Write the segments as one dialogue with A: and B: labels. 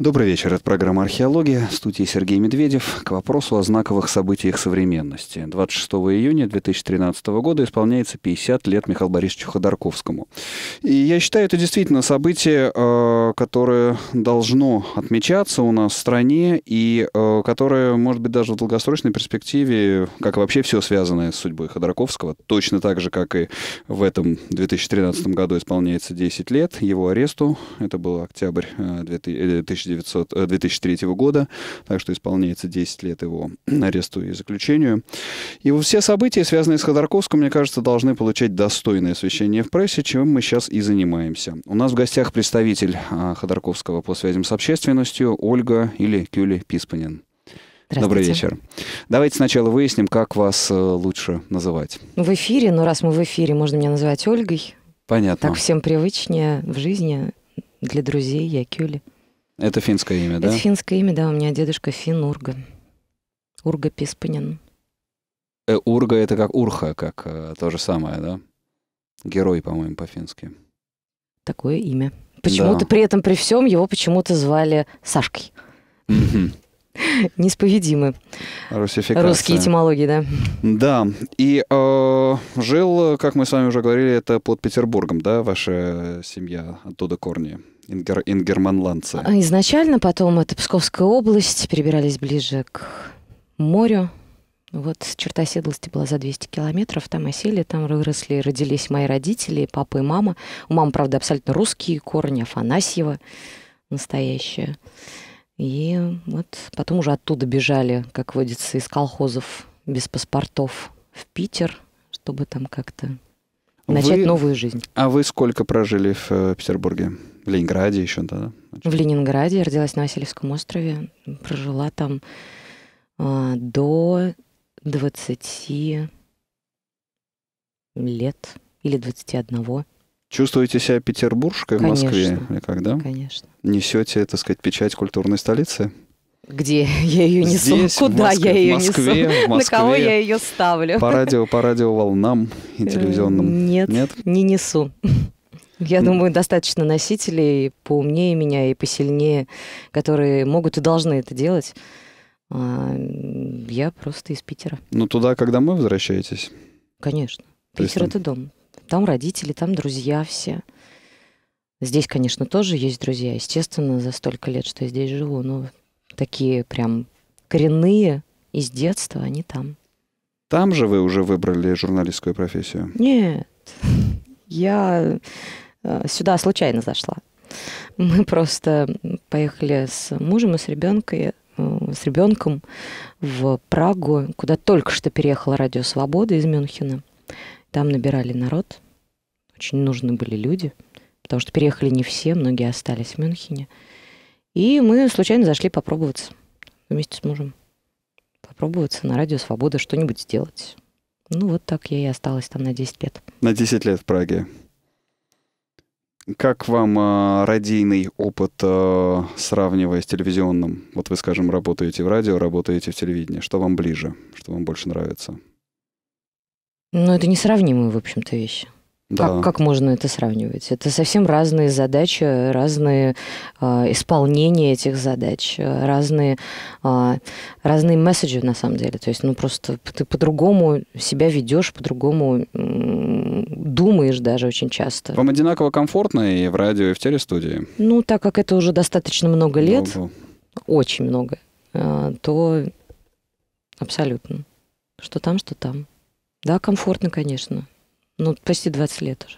A: Добрый вечер. Это программа «Археология». В студии Сергей Медведев. К вопросу о знаковых событиях современности. 26 июня 2013 года исполняется 50 лет Михаилу Борисовичу Ходорковскому. И я считаю, это действительно событие, э, которое должно отмечаться у нас в стране и э, которое, может быть, даже в долгосрочной перспективе, как вообще все связанное с судьбой Ходорковского, точно так же, как и в этом 2013 году исполняется 10 лет его аресту. Это был октябрь 2019 э, 1900, 2003 э, года, так что исполняется 10 лет его аресту и заключению. И все события, связанные с Ходорковским, мне кажется, должны получать достойное освещение в прессе, чем мы сейчас и занимаемся. У нас в гостях представитель а, Ходорковского по связям с общественностью Ольга или Кюли Писпанин.
B: Добрый вечер.
A: Давайте сначала выясним, как вас э, лучше называть.
B: В эфире, но ну, раз мы в эфире, можно меня называть Ольгой.
A: Понятно. Так всем
B: привычнее в жизни. Для друзей я Кюли.
A: Это финское имя, да? Это
B: финское имя, да. У меня дедушка Фин Урга. Урга Писпанин.
A: Э, урга это как Урха, как э, то же самое, да? Герой, по-моему, по-фински.
B: Такое имя. Почему-то да. при этом, при всем его почему-то звали Сашкой. Неисповедимы.
A: Русификация. Русские этимологии, да. Да. И э, жил, как мы с вами уже говорили, это под Петербургом, да, ваша семья оттуда корни? Ингер, Ингерманландцы. А
B: изначально, потом это Псковская область, перебирались ближе к морю. Вот черта оседлости была за 200 километров, там осели, там выросли, родились мои родители, папа и мама. У мамы, правда, абсолютно русские корни, Афанасьева настоящая. И вот потом уже оттуда бежали, как водится, из колхозов без паспортов в Питер, чтобы там как-то Начать вы, новую жизнь.
A: А вы сколько прожили в э, Петербурге? В Ленинграде еще, да?
B: В Ленинграде. Я родилась на Васильевском острове. Прожила там э, до 20 лет или 21.
A: Чувствуете себя петербуржкой Конечно. в Москве? Или да? Конечно. Несете, так сказать, печать культурной столицы?
B: где я ее несу, Здесь, куда Москве, я ее Москве, несу, Москве, на кого я ее ставлю. По радио,
A: по радиоволнам и э, телевизионным. Нет, Нет?
B: не несу. Я думаю, достаточно носителей поумнее меня и посильнее, которые могут и должны это делать. А, я просто из Питера.
A: Ну, туда, когда мы возвращаетесь?
B: Конечно. То Питер — это дом. Там родители, там друзья все. Здесь, конечно, тоже есть друзья, естественно, за столько лет, что я здесь живу, но такие прям коренные из детства, они там.
A: Там же вы уже выбрали журналистскую профессию? Нет.
B: Я э, сюда случайно зашла. Мы просто поехали с мужем и с ребенкой, э, с ребенком в Прагу, куда только что переехала Радио Свобода из Мюнхена. Там набирали народ. Очень нужны были люди, потому что переехали не все, многие остались в Мюнхене. И мы случайно зашли попробоваться вместе с мужем. Попробоваться на радио «Свобода» что-нибудь сделать. Ну, вот так я и осталась там на 10 лет.
A: На 10 лет в Праге. Как вам э, а, радийный опыт, э, сравнивая с телевизионным? Вот вы, скажем, работаете в радио, работаете в телевидении. Что вам ближе? Что вам больше нравится?
B: Ну, это несравнимые, в общем-то, вещи. Да. Как, как можно это сравнивать? Это совсем разные задачи, разные э, исполнения этих задач, разные, э, разные месседжи на самом деле. То есть, ну просто ты по-другому себя ведешь, по-другому э, думаешь даже очень часто.
A: Вам одинаково комфортно и в радио, и в телестудии?
B: Ну, так как это уже достаточно много лет, Долго. очень много, э, то абсолютно. Что там, что там. Да, комфортно, конечно. Ну, почти 20 лет уже.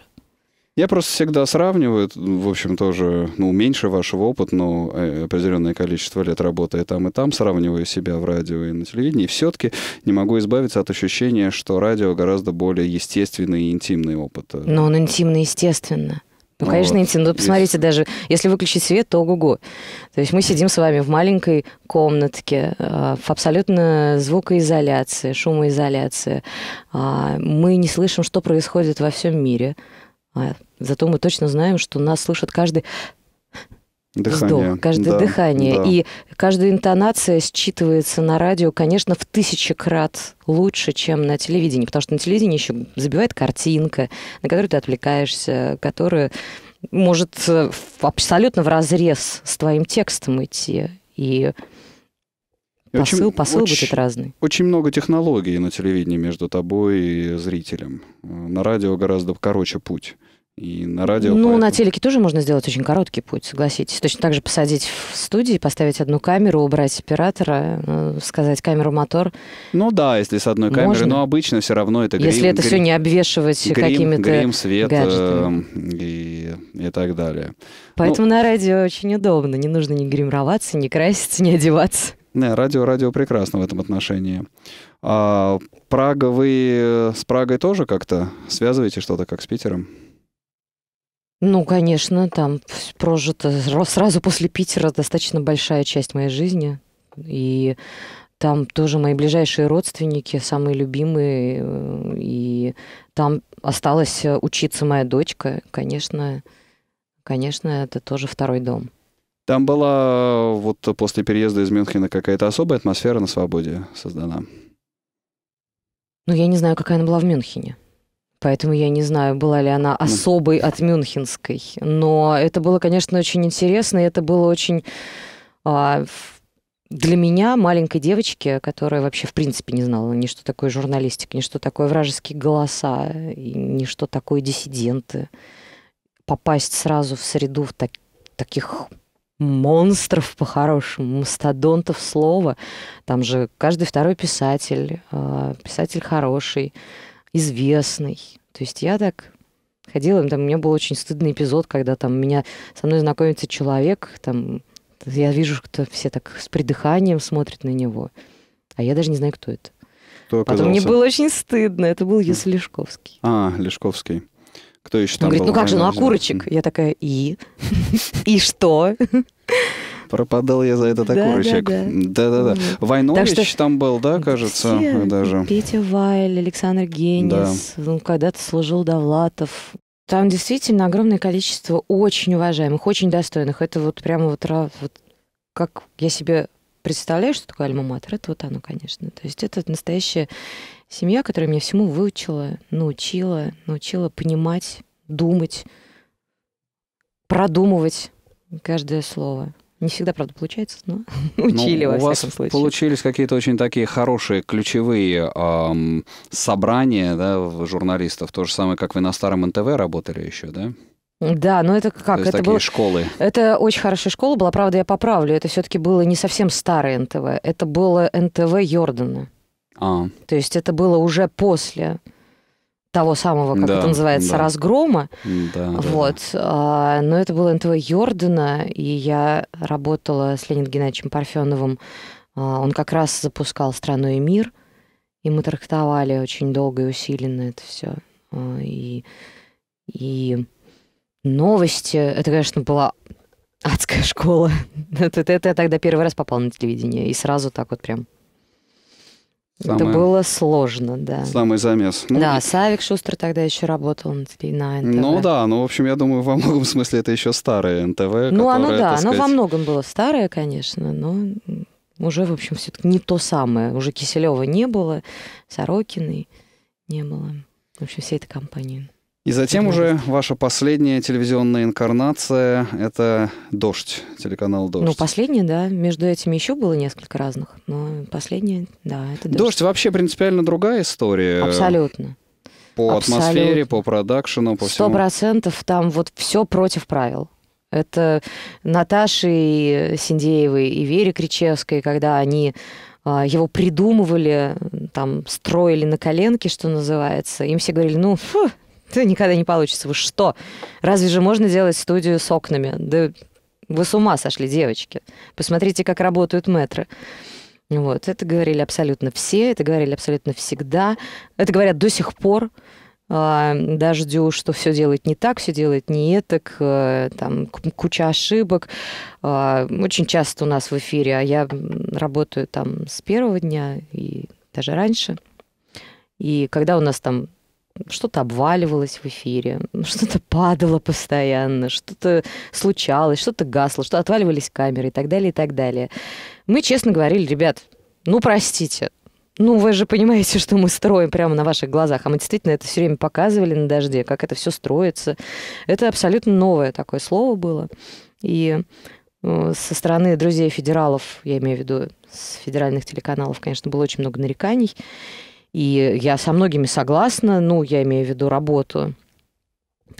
A: Я просто всегда сравниваю, в общем, тоже, ну, меньше вашего опыта, но э, определенное количество лет работая там и там, сравниваю себя в радио и на телевидении, все-таки не могу избавиться от ощущения, что радио гораздо более естественный и интимный опыт. Э. Но он интимный,
B: естественно. Ну, ну, конечно, вот, Nintendo, посмотрите, есть. даже если выключить свет, то ого-го. То есть мы сидим с вами в маленькой комнатке, а, в абсолютно звукоизоляции, шумоизоляции. А, мы не слышим, что происходит во всем мире. А, зато мы точно знаем, что нас слышит каждый
A: Дыхание. Вздох, каждое да, дыхание. Да. И
B: каждая интонация считывается на радио, конечно, в тысячи крат лучше, чем на телевидении, потому что на телевидении еще забивает картинка, на которую ты отвлекаешься, которая может э, абсолютно в разрез с твоим текстом идти. И посыл, очень, посыл очень, будет разный.
A: Очень много технологий на телевидении между тобой и зрителем. Э, на радио гораздо короче путь и на радио. Ну, поэтому...
B: на телеке тоже можно сделать очень короткий путь, согласитесь. Точно так же посадить в студии, поставить одну камеру, убрать оператора, э, сказать камеру мотор. Ну да,
A: если с одной камеры, можно. но обычно все равно это грим. Если это грим, все не
B: обвешивать какими-то грим, свет э, гаджетами.
A: и, и так далее. Поэтому
B: ну, на радио очень удобно. Не нужно ни гримироваться, ни краситься, ни одеваться.
A: Да, радио, радио прекрасно в этом отношении. А Прага вы э, с Прагой тоже как-то связываете что-то, как с Питером?
B: Ну, конечно, там прожито сразу после Питера достаточно большая часть моей жизни. И там тоже мои ближайшие родственники, самые любимые. Э, и там осталась э, учиться моя дочка. Конечно, конечно, это тоже второй дом.
A: Там была э, вот после переезда из Мюнхена какая-то особая атмосфера на свободе создана.
B: Ну, я не знаю, какая она была в Мюнхене. Поэтому я не знаю, была ли она особой от Мюнхенской. Но это было, конечно, очень интересно, и это было очень а, для меня, маленькой девочки, которая вообще в принципе не знала ни что такое журналистика, ни что такое вражеские голоса, ни что такое диссиденты, попасть сразу в среду в так, таких монстров по-хорошему, мастодонтов слова. Там же каждый второй писатель, а, писатель хороший, известный. То есть я так ходила, там, у меня был очень стыдный эпизод, когда там меня со мной знакомится человек, там, я вижу, что все так с придыханием смотрят на него, а я даже не знаю, кто это.
A: Кто Потом мне было
B: очень стыдно, это был Юс Лешковский.
A: А, Лешковский. Кто еще там Он говорит, был? ну как же, ну а курочек?
B: Я такая, и? И что?
A: пропадал я за этот да, окурочек. Да-да-да. Войнович что... там был, да, кажется, все... даже.
B: Петя Вайль, Александр Генис, да. ну, когда-то служил Довлатов. Там действительно огромное количество очень уважаемых, очень достойных. Это вот прямо вот, вот как я себе представляю, что такое альма-матер, это вот оно, конечно. То есть это настоящая семья, которая меня всему выучила, научила, научила понимать, думать, продумывать каждое слово. Не всегда, правда, получается, но ну, учили, ну, во всяком вас случае.
A: получились какие-то очень такие хорошие, ключевые эм, собрания да, журналистов. То же самое, как вы на старом НТВ работали еще, да?
B: Да, но это как? это такие было... школы. Это очень хорошая школа была, правда, я поправлю. Это все-таки было не совсем старое НТВ. Это было НТВ Йордана. А. То есть это было уже после того самого, как да, это называется, да. разгрома.
A: Да, вот.
B: Да. А, но это было НТВ Йордана, и я работала с Леонидом Геннадьевичем Парфеновым. А, он как раз запускал «Страну и мир», и мы трактовали очень долго и усиленно это все. А, и, и новости. Это, конечно, была адская школа. это, это я тогда первый раз попал на телевидение, и сразу так вот прям Самое, это было сложно, да.
A: Самый замес. Ну, да,
B: Савик Шустер тогда еще работал на НТВ. Ну
A: да, ну в общем, я думаю, во многом смысле это еще старое НТВ. Ну которое, оно да, оно во
B: многом было старое, конечно, но уже, в общем, все-таки не то самое. Уже Киселева не было, Сорокиной не было. В общем, всей этой компании. И затем уже
A: ваша последняя телевизионная инкарнация — это «Дождь», телеканал «Дождь». Ну,
B: последняя, да. Между этими еще было несколько разных, но последняя, да, это «Дождь». «Дождь» вообще
A: принципиально другая история. Абсолютно. По Абсолютно. атмосфере, по продакшену, по всему. Сто
B: процентов там вот все против правил. Это Наташи и Синдеевой и Вере Кричевской, когда они а, его придумывали, там, строили на коленке, что называется. Им все говорили, ну, фу, это никогда не получится. Вы что? Разве же можно делать студию с окнами? Да вы с ума сошли, девочки. Посмотрите, как работают метры. Вот, это говорили абсолютно все, это говорили абсолютно всегда, это говорят до сих пор. А, Дождю, что все делает не так, все делает не так, э, там куча ошибок. А, очень часто у нас в эфире, а я работаю там с первого дня и даже раньше. И когда у нас там что-то обваливалось в эфире, что-то падало постоянно, что-то случалось, что-то гасло, что отваливались камеры и так далее, и так далее. Мы честно говорили, ребят, ну простите, ну, вы же понимаете, что мы строим прямо на ваших глазах. А мы действительно это все время показывали на дожде, как это все строится. Это абсолютно новое такое слово было. И э, со стороны друзей федералов, я имею в виду с федеральных телеканалов, конечно, было очень много нареканий. И я со многими согласна, ну, я имею в виду работу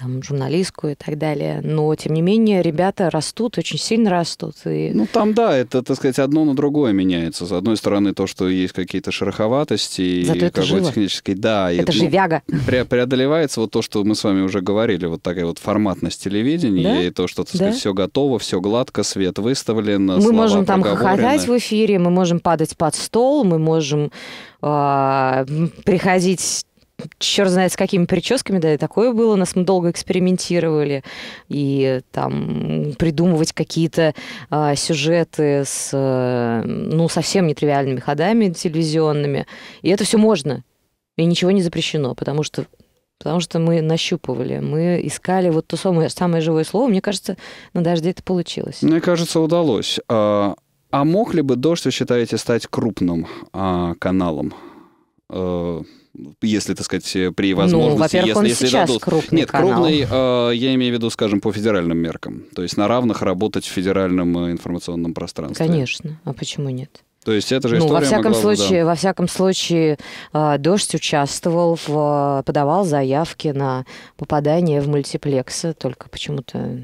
B: там, журналистскую и так далее. Но, тем не менее, ребята растут, очень сильно растут. И... Ну,
A: там, да, это, так сказать, одно на другое меняется. С одной стороны, то, что есть какие-то шероховатости Зато и какой-то технический... Да, это и, живяга. Ну, пре преодолевается вот то, что мы с вами уже говорили, вот такая вот форматность телевидения, да? и то, что, так сказать, да? все готово, все гладко, свет выставлен, Мы можем там хохотать в
B: эфире, мы можем падать под стол, мы можем а, приходить черт знает с какими прическами, да, и такое было, нас мы долго экспериментировали, и там придумывать какие-то э, сюжеты с, э, ну, совсем нетривиальными ходами телевизионными, и это все можно, и ничего не запрещено, потому что потому что мы нащупывали, мы искали вот то самое, самое живое слово. Мне кажется, на дожде это получилось.
A: Мне кажется, удалось. А, а мог ли бы дождь, вы считаете, стать крупным а, каналом? А если, так сказать, при ну, возможности. Ну, во он если сейчас дадут... крупный Нет, канал. крупный, э, я имею в виду, скажем, по федеральным меркам. То есть на равных работать в федеральном э, информационном пространстве.
B: Конечно. А почему нет?
A: То есть это же история, ну, во всяком могла, случае, да.
B: во всяком случае, э, дождь участвовал, в, э, подавал заявки на попадание в мультиплексы, только почему-то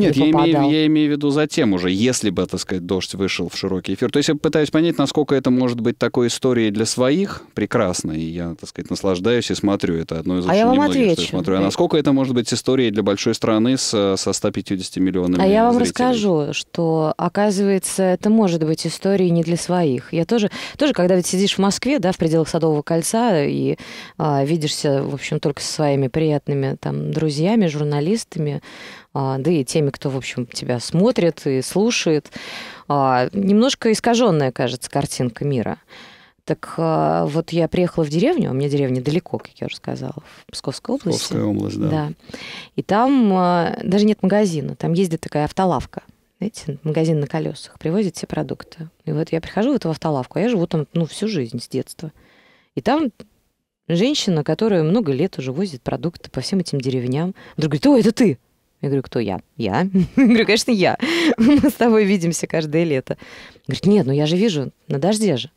B: нет, типа я имею,
A: я имею в виду затем уже, если бы, так сказать, дождь вышел в широкий эфир. То есть я пытаюсь понять, насколько это может быть такой историей для своих, прекрасно, и я, так сказать, наслаждаюсь и смотрю. Это одно из очень а я вам отвечу. что я смотрю. А насколько это может быть историей для большой страны с, со 150 миллионами А я вам зрителей?
B: расскажу, что, оказывается, это может быть историей не для своих. Я тоже, тоже когда ведь сидишь в Москве, да, в пределах Садового кольца, и а, видишься, в общем, только со своими приятными там друзьями, журналистами, а, да и теми, кто, в общем, тебя смотрит и слушает. А, немножко искаженная, кажется, картинка мира. Так а, вот я приехала в деревню, у меня деревня далеко, как я уже сказала, в Псковской области. Псковская область, да. да. И там даже нет магазина, там ездит такая автолавка. Знаете, магазин на колесах, привозит все продукты. И вот я прихожу в эту автолавку, а я живу там ну, всю жизнь с детства. И там женщина, которая много лет уже возит продукты по всем этим деревням, вдруг говорит, о, это ты! Я говорю, кто я? Я. я говорю, конечно, я. Мы с тобой видимся каждое лето. Говорит, нет, ну я же вижу, на дожде же.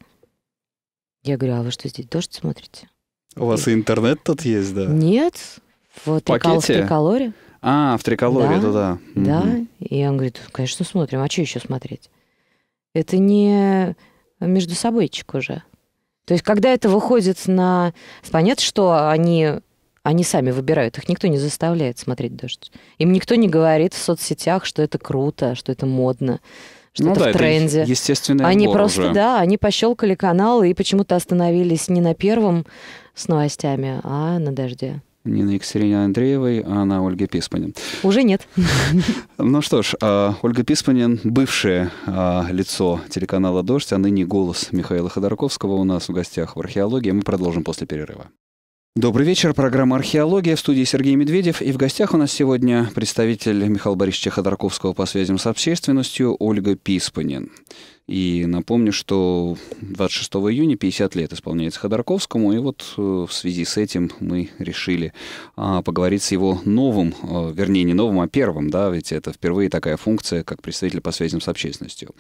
B: Я говорю, а вы что здесь, дождь смотрите?
A: У вас и интернет тут есть, да?
B: Нет, в, трикол, в триколоре.
A: А, в триколоре, да, туда.
B: Да, и он говорит, конечно, смотрим, а что еще смотреть? Это не между собойчик уже. То есть, когда это выходит на... Понятно, что они они сами выбирают, их никто не заставляет смотреть дождь. Им никто не говорит в соцсетях, что это круто, что это модно что ну, это да, в тренде. Это естественный Они просто, уже. да, они пощелкали каналы и почему-то остановились не на первом с новостями, а на дожде.
A: Не на Екатерине Андреевой, а на Ольге Писпанин.
B: Уже нет.
A: Ну что ж, а, Ольга Писпанин, бывшее а, лицо телеканала «Дождь», а ныне голос Михаила Ходорковского у нас в гостях в археологии. Мы продолжим после перерыва. Добрый вечер. Программа «Археология» в студии Сергей Медведев. И в гостях у нас сегодня представитель Михаила Борисовича Ходорковского по связям с общественностью Ольга Писпанин. И напомню, что 26 июня 50 лет исполняется Ходорковскому, и вот э, в связи с этим мы решили а, поговорить с его новым, э, вернее, не новым, а первым, да, ведь это впервые такая функция, как представитель по связям с общественностью.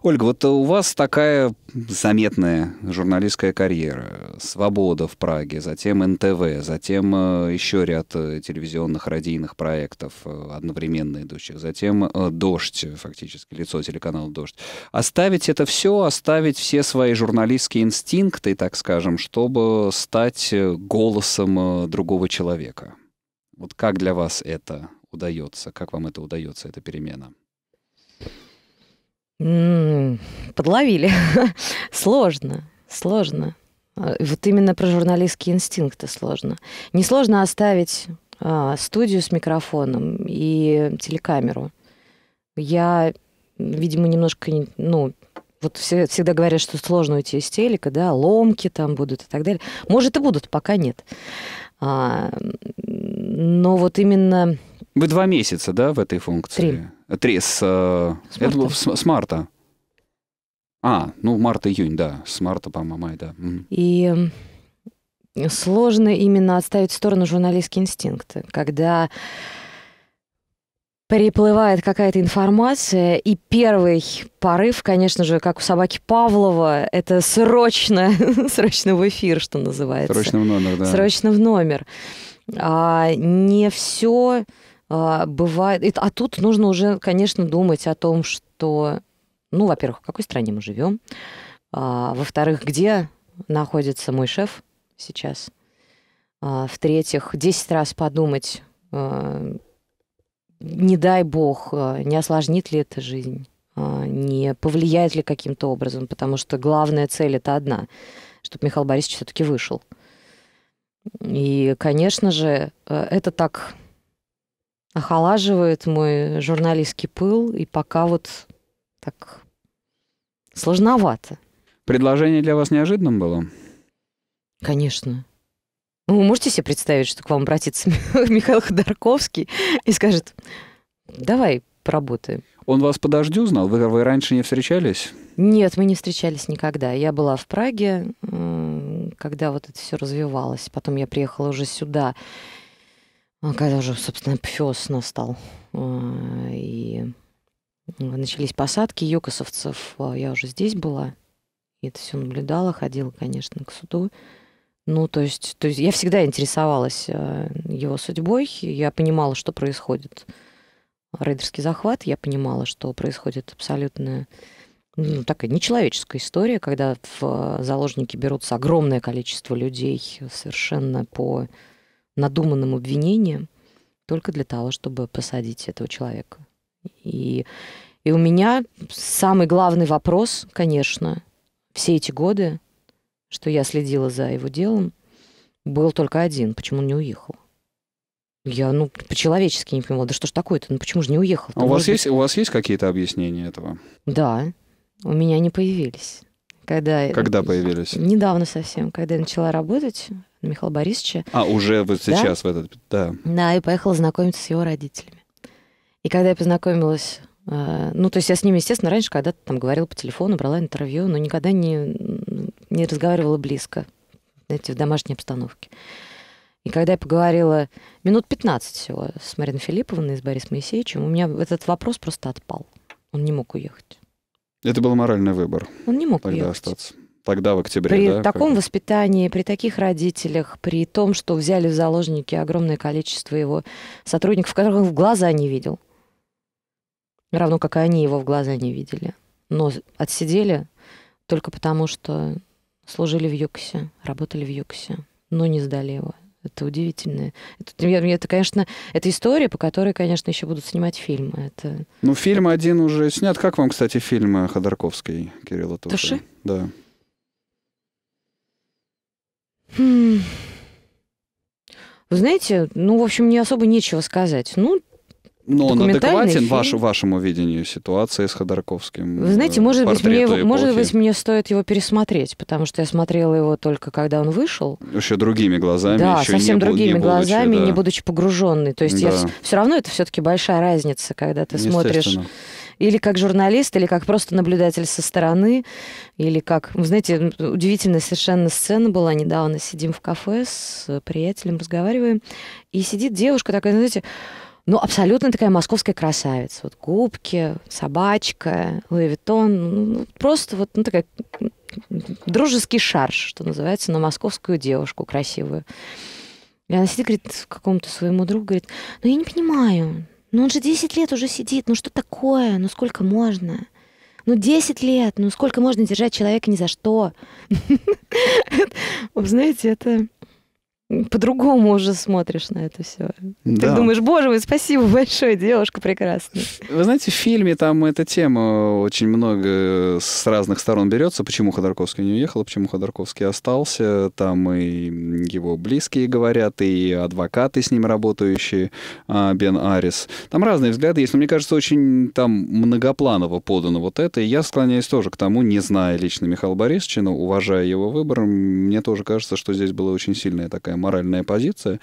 A: Ольга, вот у вас такая заметная журналистская карьера, «Свобода» в Праге, затем НТВ, затем э, еще ряд телевизионных, радийных проектов одновременно идущих, затем «Дождь», фактически, лицо телеканала «Дождь». Оставить сделать это все, оставить все свои журналистские инстинкты, так скажем, чтобы стать э, голосом э, другого человека. Вот как для вас это удается? Как вам это удается, эта перемена?
B: Подловили. сложно, сложно. А, вот именно про журналистские инстинкты сложно. Не сложно оставить а, студию с микрофоном и телекамеру. Я, видимо, немножко, ну, вот все, всегда говорят, что сложно уйти из телека, да, ломки там будут и так далее. Может, и будут, пока нет. А, но вот именно...
A: Вы два месяца, да, в этой функции? Три. Три с, э, с, марта. Это, с, с марта. А, ну, март-июнь, да. С марта, по-моему, май, да.
B: И сложно именно отставить в сторону журналистские инстинкты, когда переплывает какая-то информация, и первый порыв, конечно же, как у собаки Павлова, это срочно, срочно в эфир, что называется. Срочно в номер, да. Срочно в номер. А, не все а, бывает. А тут нужно уже, конечно, думать о том, что, ну, во-первых, в какой стране мы живем, а, во-вторых, где находится мой шеф сейчас, а, в-третьих, 10 раз подумать а, не дай бог, э, не осложнит ли это жизнь, а, не повлияет ли каким-то образом, потому что главная цель это одна, чтобы Михаил Борисович все-таки вышел. И, конечно же, э, это так охолаживает мой журналистский пыл, и пока вот так сложновато.
A: Предложение для вас неожиданным было?
B: Конечно. Ну, вы можете себе представить, что к вам обратится Михаил Ходорковский и скажет, давай поработаем.
A: Он вас по дождю знал? Вы, вы раньше не
B: встречались? Нет, мы не встречались никогда. Я была в Праге, когда вот это все развивалось. Потом я приехала уже сюда, а, когда уже, собственно, пфес настал. А, и начались посадки юкосовцев. А, я уже здесь была. И это все наблюдала, ходила, конечно, к суду. Ну, то есть, то есть я всегда интересовалась э, его судьбой, я понимала, что происходит. Рейдерский захват, я понимала, что происходит абсолютно ну, такая нечеловеческая история, когда в э, заложники берутся огромное количество людей совершенно по надуманным обвинениям, только для того, чтобы посадить этого человека. И, и у меня самый главный вопрос, конечно, все эти годы, что я следила за его делом, был только один. Почему он не уехал? Я, ну, по-человечески не понимала, да что ж такое-то, ну почему же не уехал? А у вас, быть... есть,
A: у вас есть какие-то объяснения этого?
B: Да, у меня не появились. Когда, когда появились? Недавно совсем, когда я начала работать на Михаила Борисовича. А, уже вот да? сейчас в этот, да. Да, и поехала знакомиться с его родителями. И когда я познакомилась э, ну, то есть я с ними, естественно, раньше когда-то там говорила по телефону, брала интервью, но никогда не не разговаривала близко, знаете, в домашней обстановке. И когда я поговорила минут 15 всего с Мариной Филипповной и с Борисом Моисеевичем, у меня этот вопрос просто отпал. Он не мог уехать.
A: Это был моральный выбор. Он не мог тогда уехать. остаться. Тогда в октябре. При да, таком когда?
B: воспитании, при таких родителях, при том, что взяли в заложники огромное количество его сотрудников, которых он в глаза не видел, равно как и они его в глаза не видели, но отсидели только потому, что служили в Юксе, работали в Юксе, но не сдали его. Это удивительно. Это, это, конечно, это история, по которой, конечно, еще будут снимать фильмы. Это...
A: Ну, фильм один уже снят. Как вам, кстати, фильм э, Ходорковский, Кирилла Туши? Туши? Да.
B: Хм. Вы знаете, ну, в общем, не особо нечего сказать. Ну,
A: но ну, он адекватен фильм. ваш, вашему видению ситуации с Ходорковским. Вы знаете, может быть, мне, может быть,
B: мне стоит его пересмотреть, потому что я смотрела его только когда он вышел.
A: Еще другими глазами. Да, еще совсем не другими не глазами, да. не
B: будучи погруженной. То есть да. я, все равно это все-таки большая разница, когда ты смотришь или как журналист, или как просто наблюдатель со стороны, или как... Вы знаете, удивительная совершенно сцена была недавно. Сидим в кафе с приятелем, разговариваем, и сидит девушка такая, знаете, ну, абсолютно такая московская красавица. Вот губки, собачка, Луи ну, ну, ну, просто вот ну, такая дружеский шарш, что называется, на московскую девушку красивую. И она сидит, говорит, какому-то своему другу, говорит, ну я не понимаю, ну он же 10 лет уже сидит, ну что такое, ну сколько можно? Ну 10 лет, ну сколько можно держать человека ни за что? Вы знаете, это по-другому уже смотришь на это все. Да. Ты думаешь, боже мой, спасибо большое, девушка прекрасная.
A: Вы знаете, в фильме там эта тема очень много с разных сторон берется. Почему Ходорковский не уехал, почему Ходорковский остался. Там и его близкие говорят, и адвокаты с ним работающие, а, Бен Арис. Там разные взгляды есть, но мне кажется, очень там многопланово подано вот это. И я склоняюсь тоже к тому, не зная лично Михаила Борисовича, но уважая его выбор, мне тоже кажется, что здесь была очень сильная такая моральная позиция.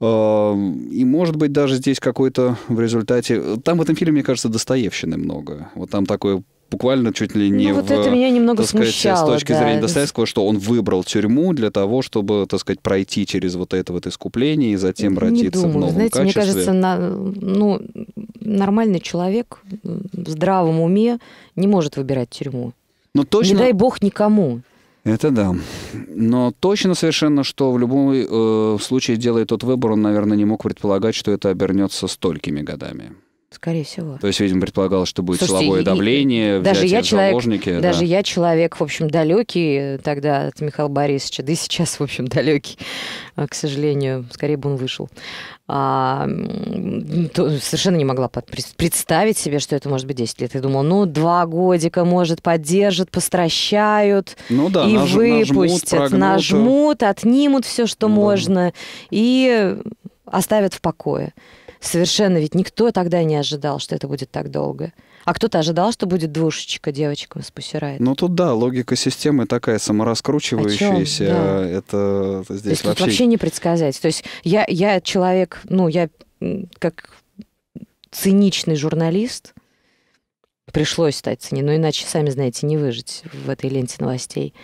A: Эм, и, может быть, даже здесь какой-то в результате... Там в этом фильме, мне кажется, достоевщины много. Вот там такое буквально чуть ли не ну, вот в, это меня немного так сказать, смущало, с точки да. зрения Достоевского, что он выбрал тюрьму для того, чтобы, так сказать, пройти через вот это вот искупление и затем не родиться думаю. в новом Знаете, качестве. Мне кажется,
B: на, ну, нормальный человек в здравом уме не может выбирать тюрьму. Но ну, точно... Не дай бог никому.
A: Это да. Но точно совершенно, что в любом э, случае делает тот выбор, он, наверное, не мог предполагать, что это обернется столькими годами.
B: Скорее всего.
A: То есть, видимо, предполагал, что будет Слушайте, силовое давление, и, даже я человек, заложники. Даже я
B: человек, в общем, далекий тогда от Михаила Борисовича, да и сейчас, в общем, далекий, а, к сожалению. Скорее бы он вышел. А, то, совершенно не могла представить себе, что это может быть 10 лет. Я думала, ну, два годика, может, поддержат, постращают, ну, да, и наж, выпустят, нажмут, нажмут, отнимут все, что ну да. можно, и оставят в покое. Совершенно ведь никто тогда не ожидал, что это будет так долго. А кто-то ожидал, что будет двушечка девочкам с пусирает.
A: Ну тут да, логика системы такая самораскручивающаяся. Да. Это, здесь То есть, вообще... вообще
B: не предсказать. То есть я, я человек, ну я как циничный журналист, пришлось стать цини, но ну, иначе, сами знаете, не выжить в этой ленте новостей.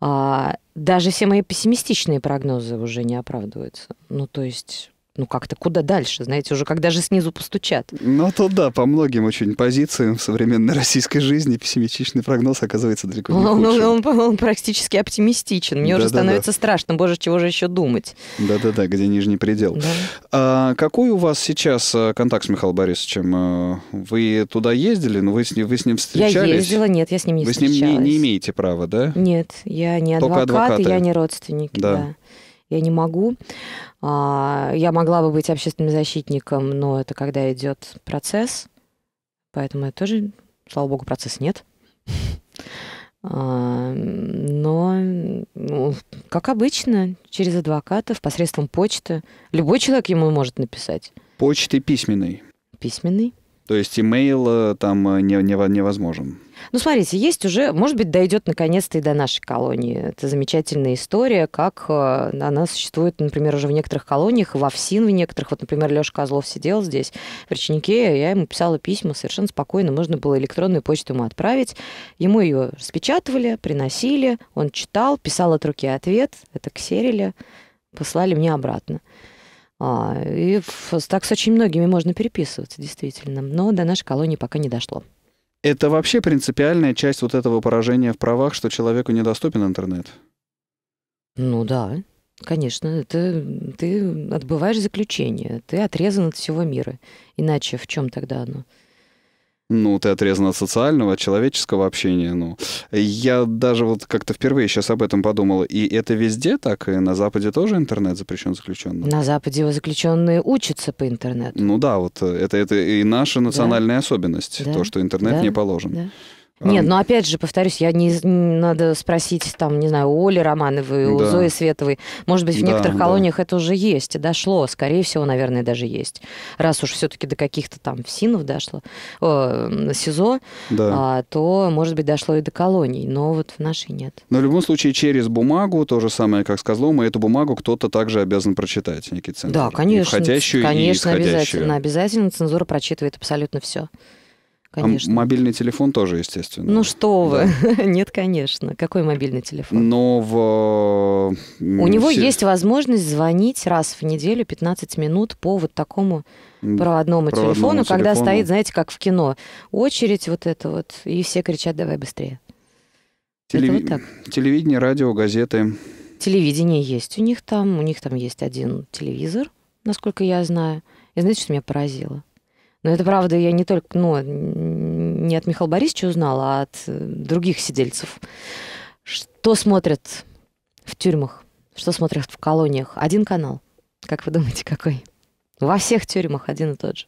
B: А, даже все мои пессимистичные прогнозы уже не оправдываются. Ну то есть ну как-то куда дальше, знаете, уже когда же снизу постучат.
A: Ну то да, по многим очень позициям современной российской жизни пессимистичный прогноз оказывается далеко не он, он,
B: он, он практически оптимистичен. Мне да, уже да, становится да. страшно, боже,
A: чего же еще думать. Да-да-да, где нижний предел. Да. А, какой у вас сейчас э, контакт с Михаилом Борисовичем? Э, вы туда ездили, но ну, вы с ним, вы с ним встречались? Я ездила, нет, я с ним не вы встречалась. Вы с ним не, не имеете права, да?
B: Нет, я не адвокат, Только я не родственник, да. да я не могу. А, я могла бы быть общественным защитником, но это когда идет процесс, поэтому это тоже, слава богу, процесс нет. А, но, ну, как обычно, через адвокатов, посредством почты. Любой человек ему может написать. Почты
A: письменной. Письменный. То есть имейл э, там э, невозможен.
B: Ну, смотрите, есть уже, может быть, дойдет наконец-то и до нашей колонии. Это замечательная история, как э, она существует, например, уже в некоторых колониях, в ОФСИН в некоторых. Вот, например, Леша Козлов сидел здесь, в Речнике, я ему писала письма совершенно спокойно, можно было электронную почту ему отправить. Ему ее распечатывали, приносили, он читал, писал от руки ответ, это ксерили, послали мне обратно. А, и так с очень многими можно переписываться, действительно. Но до нашей колонии пока не дошло.
A: Это вообще принципиальная часть вот этого поражения в правах, что человеку недоступен интернет.
B: Ну да, конечно. Это ты отбываешь заключение, ты отрезан от всего мира. Иначе в чем тогда оно?
A: ну, ты отрезан от социального, от человеческого общения, ну. Я даже вот как-то впервые сейчас об этом подумал. И это везде так? И на Западе тоже интернет запрещен заключенным?
B: На Западе заключенные учатся по интернету.
A: Ну да, вот э, это, это и наша национальная да. особенность, да. то, что интернет да. не положен. Да. А, нет, но
B: опять же, повторюсь, я не, надо спросить, там, не знаю, у Оли Романовой, у да. Зои Световой. Может быть, в да, некоторых да. колониях это уже есть, дошло, скорее всего, наверное, даже есть. Раз уж все-таки до каких-то там ФСИНов дошло, э, СИЗО, да. а, то, может быть, дошло и до колоний, но вот в нашей нет.
A: Но в любом случае, через бумагу, то же самое, как с Козлом, и эту бумагу кто-то также обязан прочитать, некий цензор, Да, конечно. И входящую, конечно, и исходящую. обязательно.
B: Обязательно цензура прочитывает абсолютно все конечно.
A: А мобильный телефон тоже, естественно.
B: Ну что вы, да. нет, конечно. Какой мобильный телефон?
A: Но в... Э, у него Все... есть
B: возможность звонить раз в неделю 15 минут по вот такому проводному, проводному телефону, телефону, когда стоит, знаете, как в кино, очередь вот это вот, и все кричат «давай быстрее». Телев... Это вот
A: так. Телевидение, радио, газеты.
B: Телевидение есть у них там, у них там есть один телевизор, насколько я знаю. И знаете, что меня поразило? Но это правда, я не только, ну, не от Михаила Борисовича узнала, а от э, других сидельцев. Что смотрят в тюрьмах? Что смотрят в колониях? Один канал. Как вы думаете, какой? Во всех тюрьмах один и тот же.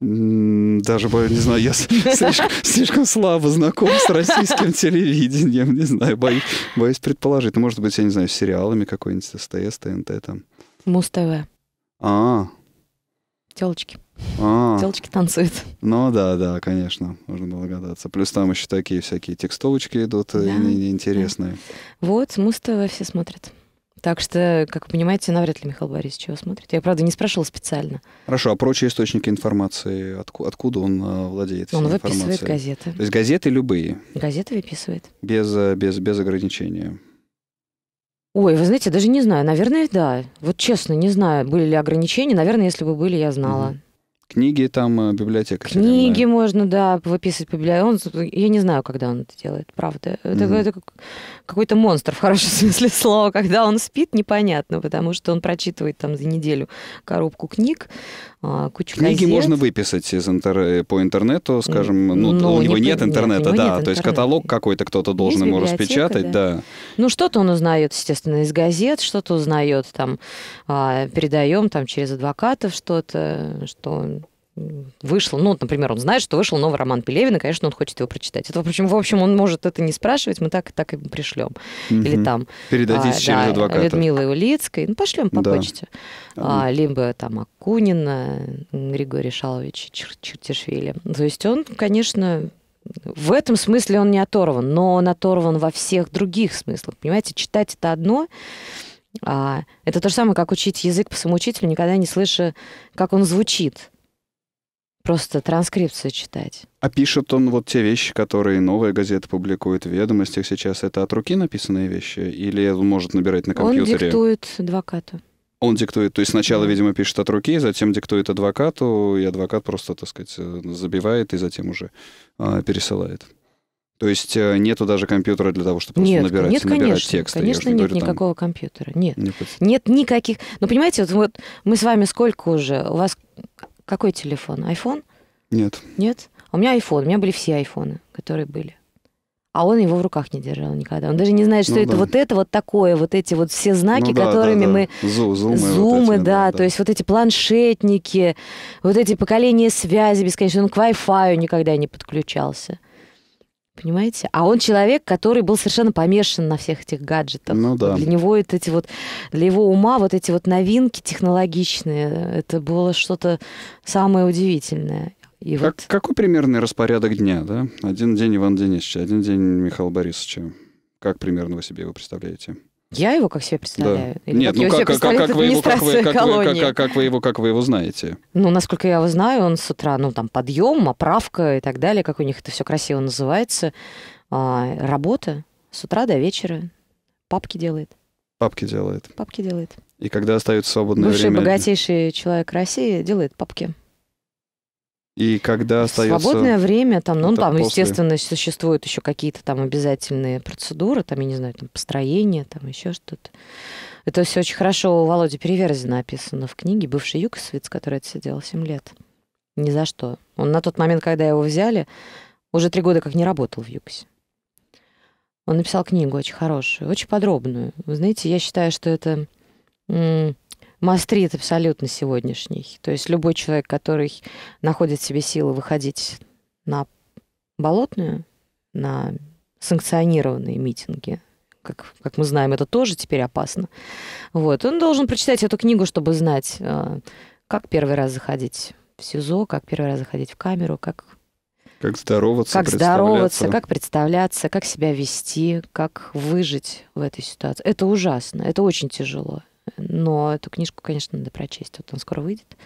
A: Даже, не знаю, я слишком,
B: слишком слабо знаком с российским
A: телевидением, не знаю, боюсь, боюсь предположить. Ну, может быть, я не знаю, с сериалами какой-нибудь, СТС, ТНТ там.
B: Муз-ТВ. А, Телочки.
A: А, Телочки танцуют. Ну да, да, конечно, можно было догадаться. Плюс там еще такие всякие текстовочки идут э, да, интересные. Да.
B: Вот, муз все смотрят. Так что, как вы понимаете, навряд ли Михаил Борисович его смотрит. Я, правда, не спрашивала специально.
A: Хорошо, а прочие источники информации, отку- откуда он э, владеет Он выписывает газеты. То есть газеты любые?
B: Газеты выписывает.
A: Без, э, без, без ограничения?
B: Ой, вы знаете, даже не знаю. Наверное, да. Вот честно, не знаю, были ли ограничения. Наверное, если бы были, я знала. Угу.
A: Книги там, э, библиотека. Книги
B: можно, да, выписывать библиотеку. Он, я не знаю, когда он это делает, правда. Это, угу. это какой-то монстр в хорошем смысле слова. Когда он спит, непонятно, потому что он прочитывает там за неделю коробку книг. А, кучу Книги газет. можно
A: выписать из интер... по интернету, скажем, ну, ну у него не... нет интернета, нет, да, нет то есть каталог какой-то кто-то должен ему распечатать, да. да.
B: Ну что-то он узнает, естественно, из газет, что-то узнает там, а, передаем там через адвокатов что-то, что вышел, ну, например, он знает, что вышел новый роман Пелевина, конечно, он хочет его прочитать. Это, в общем, в общем, он может это не спрашивать, мы так, так ему пришлем. Угу. Или там... Передадите а, через да, адвоката. Людмилы Улицкой, ну, пошлем по да. почте. А, либо там Акунина, Григорий Шалович Чер Чертишвили. То есть он, конечно, в этом смысле он не оторван, но он оторван во всех других смыслах. Понимаете, читать это одно, а, это то же самое, как учить язык по самоучителю, никогда не слыша, как он звучит просто транскрипцию читать.
A: А пишет он вот те вещи, которые новая газета публикует в «Ведомостях» сейчас. Это от руки написанные вещи? Или он может набирать на компьютере? Он диктует
B: адвокату.
A: Он диктует, то есть сначала, видимо, пишет от руки, затем диктует адвокату, и адвокат просто, так сказать, забивает и затем уже а, пересылает. То есть э, нету даже компьютера для того, чтобы просто набирать, нет, набирать конечно, тексты. Конечно, нет говорю, никакого
B: там... компьютера. Нет. Нет, нет никаких. Ну, понимаете, вот, вот мы с вами сколько уже? У вас какой телефон? Айфон? Нет. Нет? А у меня Айфон. у меня были все айфоны, которые были. А он его в руках не держал никогда. Он даже не знает, что ну, это да. вот это вот такое, вот эти вот все знаки, ну, да, которыми да, да. мы... Зу, зумы. Зумы, вот эти, да, да, то есть вот эти планшетники, вот эти поколения связи бесконечно. Он к Wi-Fi никогда не подключался. Понимаете? А он человек, который был совершенно помешан на всех этих гаджетах. Ну да. Для него вот эти вот, для его ума вот эти вот новинки технологичные, это было что-то самое удивительное.
A: И как, вот... Какой примерный распорядок дня, да? Один день Ивана Денисовича, один день Михаила Борисовича. Как примерно вы себе его представляете?
B: Я его как себе представляю? Да. Или Нет, ну как, как, как, вы его, как, вы, как, вы, как,
A: как вы его, как вы его знаете?
B: Ну, насколько я его знаю, он с утра, ну, там, подъем, оправка и так далее, как у них это все красиво называется. А, работа с утра до вечера. Папки делает.
A: Папки делает. Папки делает. И когда остается свободное Бывший время... Бывший
B: богатейший человек России делает папки.
A: И когда остается... Свободное время, там, ну, ну там, после... естественно,
B: существуют еще какие-то там обязательные процедуры, там, я не знаю, там, построение, там, еще что-то. Это все очень хорошо у Володи Переверзина написано в книге «Бывший Юкосвиц», который отсидел 7 лет. Ни за что. Он на тот момент, когда его взяли, уже три года как не работал в Юкосе. Он написал книгу очень хорошую, очень подробную. Вы знаете, я считаю, что это мастрит абсолютно сегодняшний. То есть любой человек, который находит в себе силы выходить на болотную, на санкционированные митинги, как, как мы знаем, это тоже теперь опасно. Вот. Он должен прочитать эту книгу, чтобы знать, э, как первый раз заходить в СИЗО, как первый раз заходить в камеру, как...
A: Как здороваться, как здороваться, как
B: представляться, как себя вести, как выжить в этой ситуации. Это ужасно, это очень тяжело но эту книжку, конечно, надо прочесть. Вот он скоро выйдет.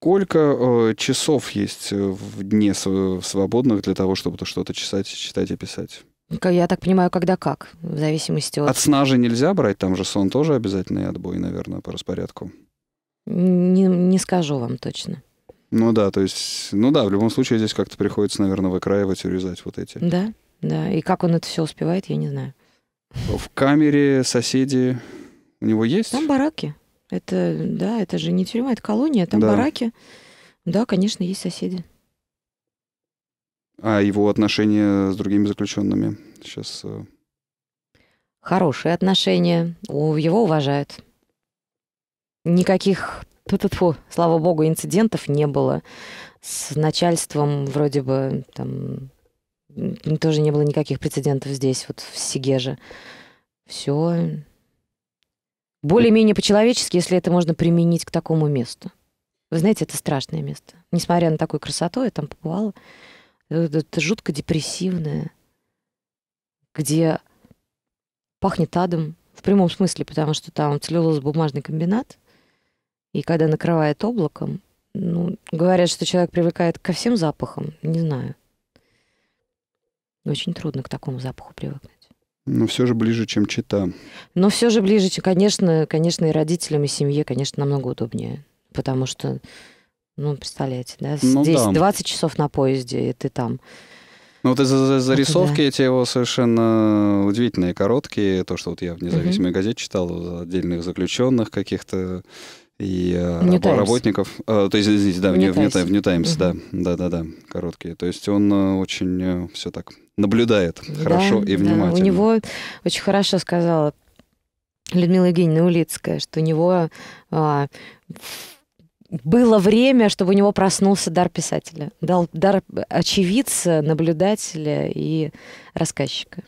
A: Сколько э, часов есть э, в дне свободных для того, чтобы что-то читать, читать и писать?
B: Я так понимаю, когда как, в зависимости от... От
A: сна же нельзя брать, там же сон тоже обязательный отбой, наверное, по распорядку.
B: Не, не скажу вам точно.
A: Ну да, то есть, ну да, в любом случае здесь как-то приходится, наверное, выкраивать, урезать вот эти. Да,
B: да. И как он это все успевает, я не знаю.
A: В камере соседи у него есть? Там бараки.
B: Это, да, это же не тюрьма, это колония, там да. бараки. Да, конечно, есть соседи.
A: А его отношения с другими заключенными сейчас? Э?
B: Хорошие отношения. Его уважают. Никаких, ту -ту -ту, слава богу, инцидентов не было. С начальством вроде бы там тоже не было никаких прецедентов здесь, вот в Сигеже. Все более-менее по-человечески, если это можно применить к такому месту. Вы знаете, это страшное место. Несмотря на такую красоту, я там побывала. Это, это жутко депрессивное, где пахнет адом в прямом смысле, потому что там целлюлозно-бумажный комбинат, и когда накрывает облаком, ну, говорят, что человек привыкает ко всем запахам, не знаю. Очень трудно к такому запаху привыкнуть.
A: Но все же ближе, чем чита.
B: Но все же ближе, чем, конечно, конечно, и родителям, и семье, конечно, намного удобнее. Потому что, ну, представляете, да, ну, здесь да. 20 часов на поезде, и ты там.
A: Ну, вот из-за зарисовки эти да. его совершенно удивительные, короткие. То, что вот я в независимой угу. газете читал, отдельных заключенных каких-то и э, New работников. А, то есть здесь, да, в New, таймс да, да-да-да, короткие. То есть он э, очень э, все так наблюдает хорошо да, и внимательно. Да. У
B: него очень хорошо сказала Людмила Евгеньевна Улицкая, что у него а, было время, чтобы у него проснулся дар писателя, дал дар э, очевидца, наблюдателя и рассказчика.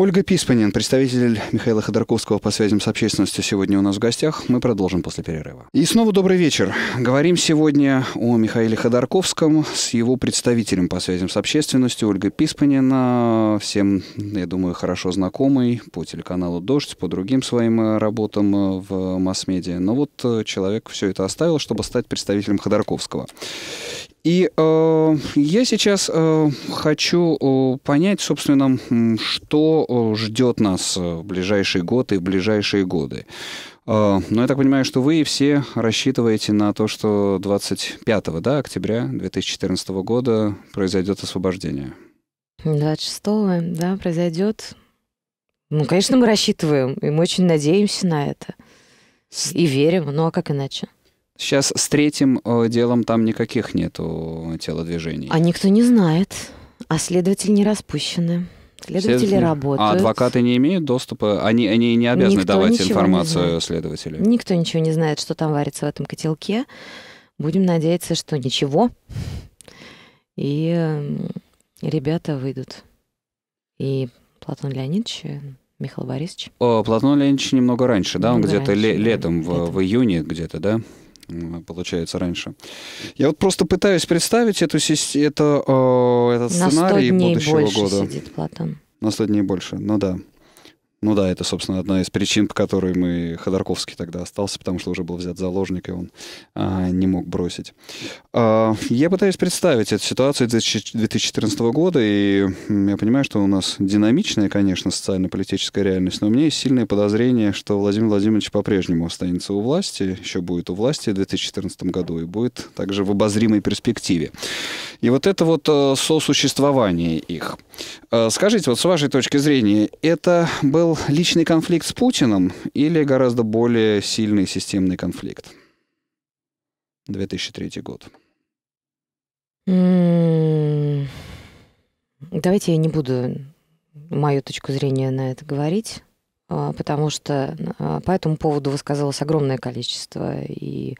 A: Ольга Писпанин, представитель Михаила Ходорковского по связям с общественностью, сегодня у нас в гостях. Мы продолжим после перерыва. И снова добрый вечер. Говорим сегодня о Михаиле Ходорковском с его представителем по связям с общественностью Ольгой Писпанин. А, всем, я думаю, хорошо знакомый по телеканалу «Дождь», по другим своим э, работам э, в масс-медиа. Но вот э, человек все это оставил, чтобы стать представителем Ходорковского. И э, я сейчас э, хочу э, понять, собственно, что э, ждет нас э, в ближайший год и в ближайшие годы. Э, но ну, я так понимаю, что вы все рассчитываете на то, что 25 да, октября 2014 года произойдет освобождение.
B: 26 да, произойдет. Ну, конечно, мы рассчитываем, и мы очень надеемся на это. И верим, ну а как иначе? Сейчас
A: с третьим э, делом там никаких нету телодвижений.
B: А никто не знает, а следователи не распущены. Следователи, следователи работают. А
A: адвокаты не имеют доступа? Они, они не обязаны Никто давать информацию следователю? Никто
B: ничего не знает, что там варится в этом котелке. Будем надеяться, что ничего. И э, ребята выйдут. И Платон Леонидович, э, Михаил Борисович.
A: О, Платон Леонидович немного раньше, да? Немного Он где-то ле- летом, летом. В, в июне где-то, да? получается, раньше. Я вот просто пытаюсь представить эту, это, э, этот сценарий будущего года. На 100 дней больше сидит Платон. На 100 дней больше, ну да. Ну да, это, собственно, одна из причин, по которой мы Ходорковский тогда остался, потому что уже был взят заложник, и он а, не мог бросить. А, я пытаюсь представить эту ситуацию 2014 года, и я понимаю, что у нас динамичная, конечно, социально-политическая реальность, но у меня есть сильное подозрение, что Владимир Владимирович по-прежнему останется у власти, еще будет у власти в 2014 году и будет также в обозримой перспективе. И вот это вот э, сосуществование их. Э, скажите, вот с вашей точки зрения, это было был личный конфликт с Путиным или гораздо более сильный системный конфликт? 2003 год.
B: М-м-м. Давайте я не буду мою точку зрения на это говорить, а, потому что а, по этому поводу высказалось огромное количество и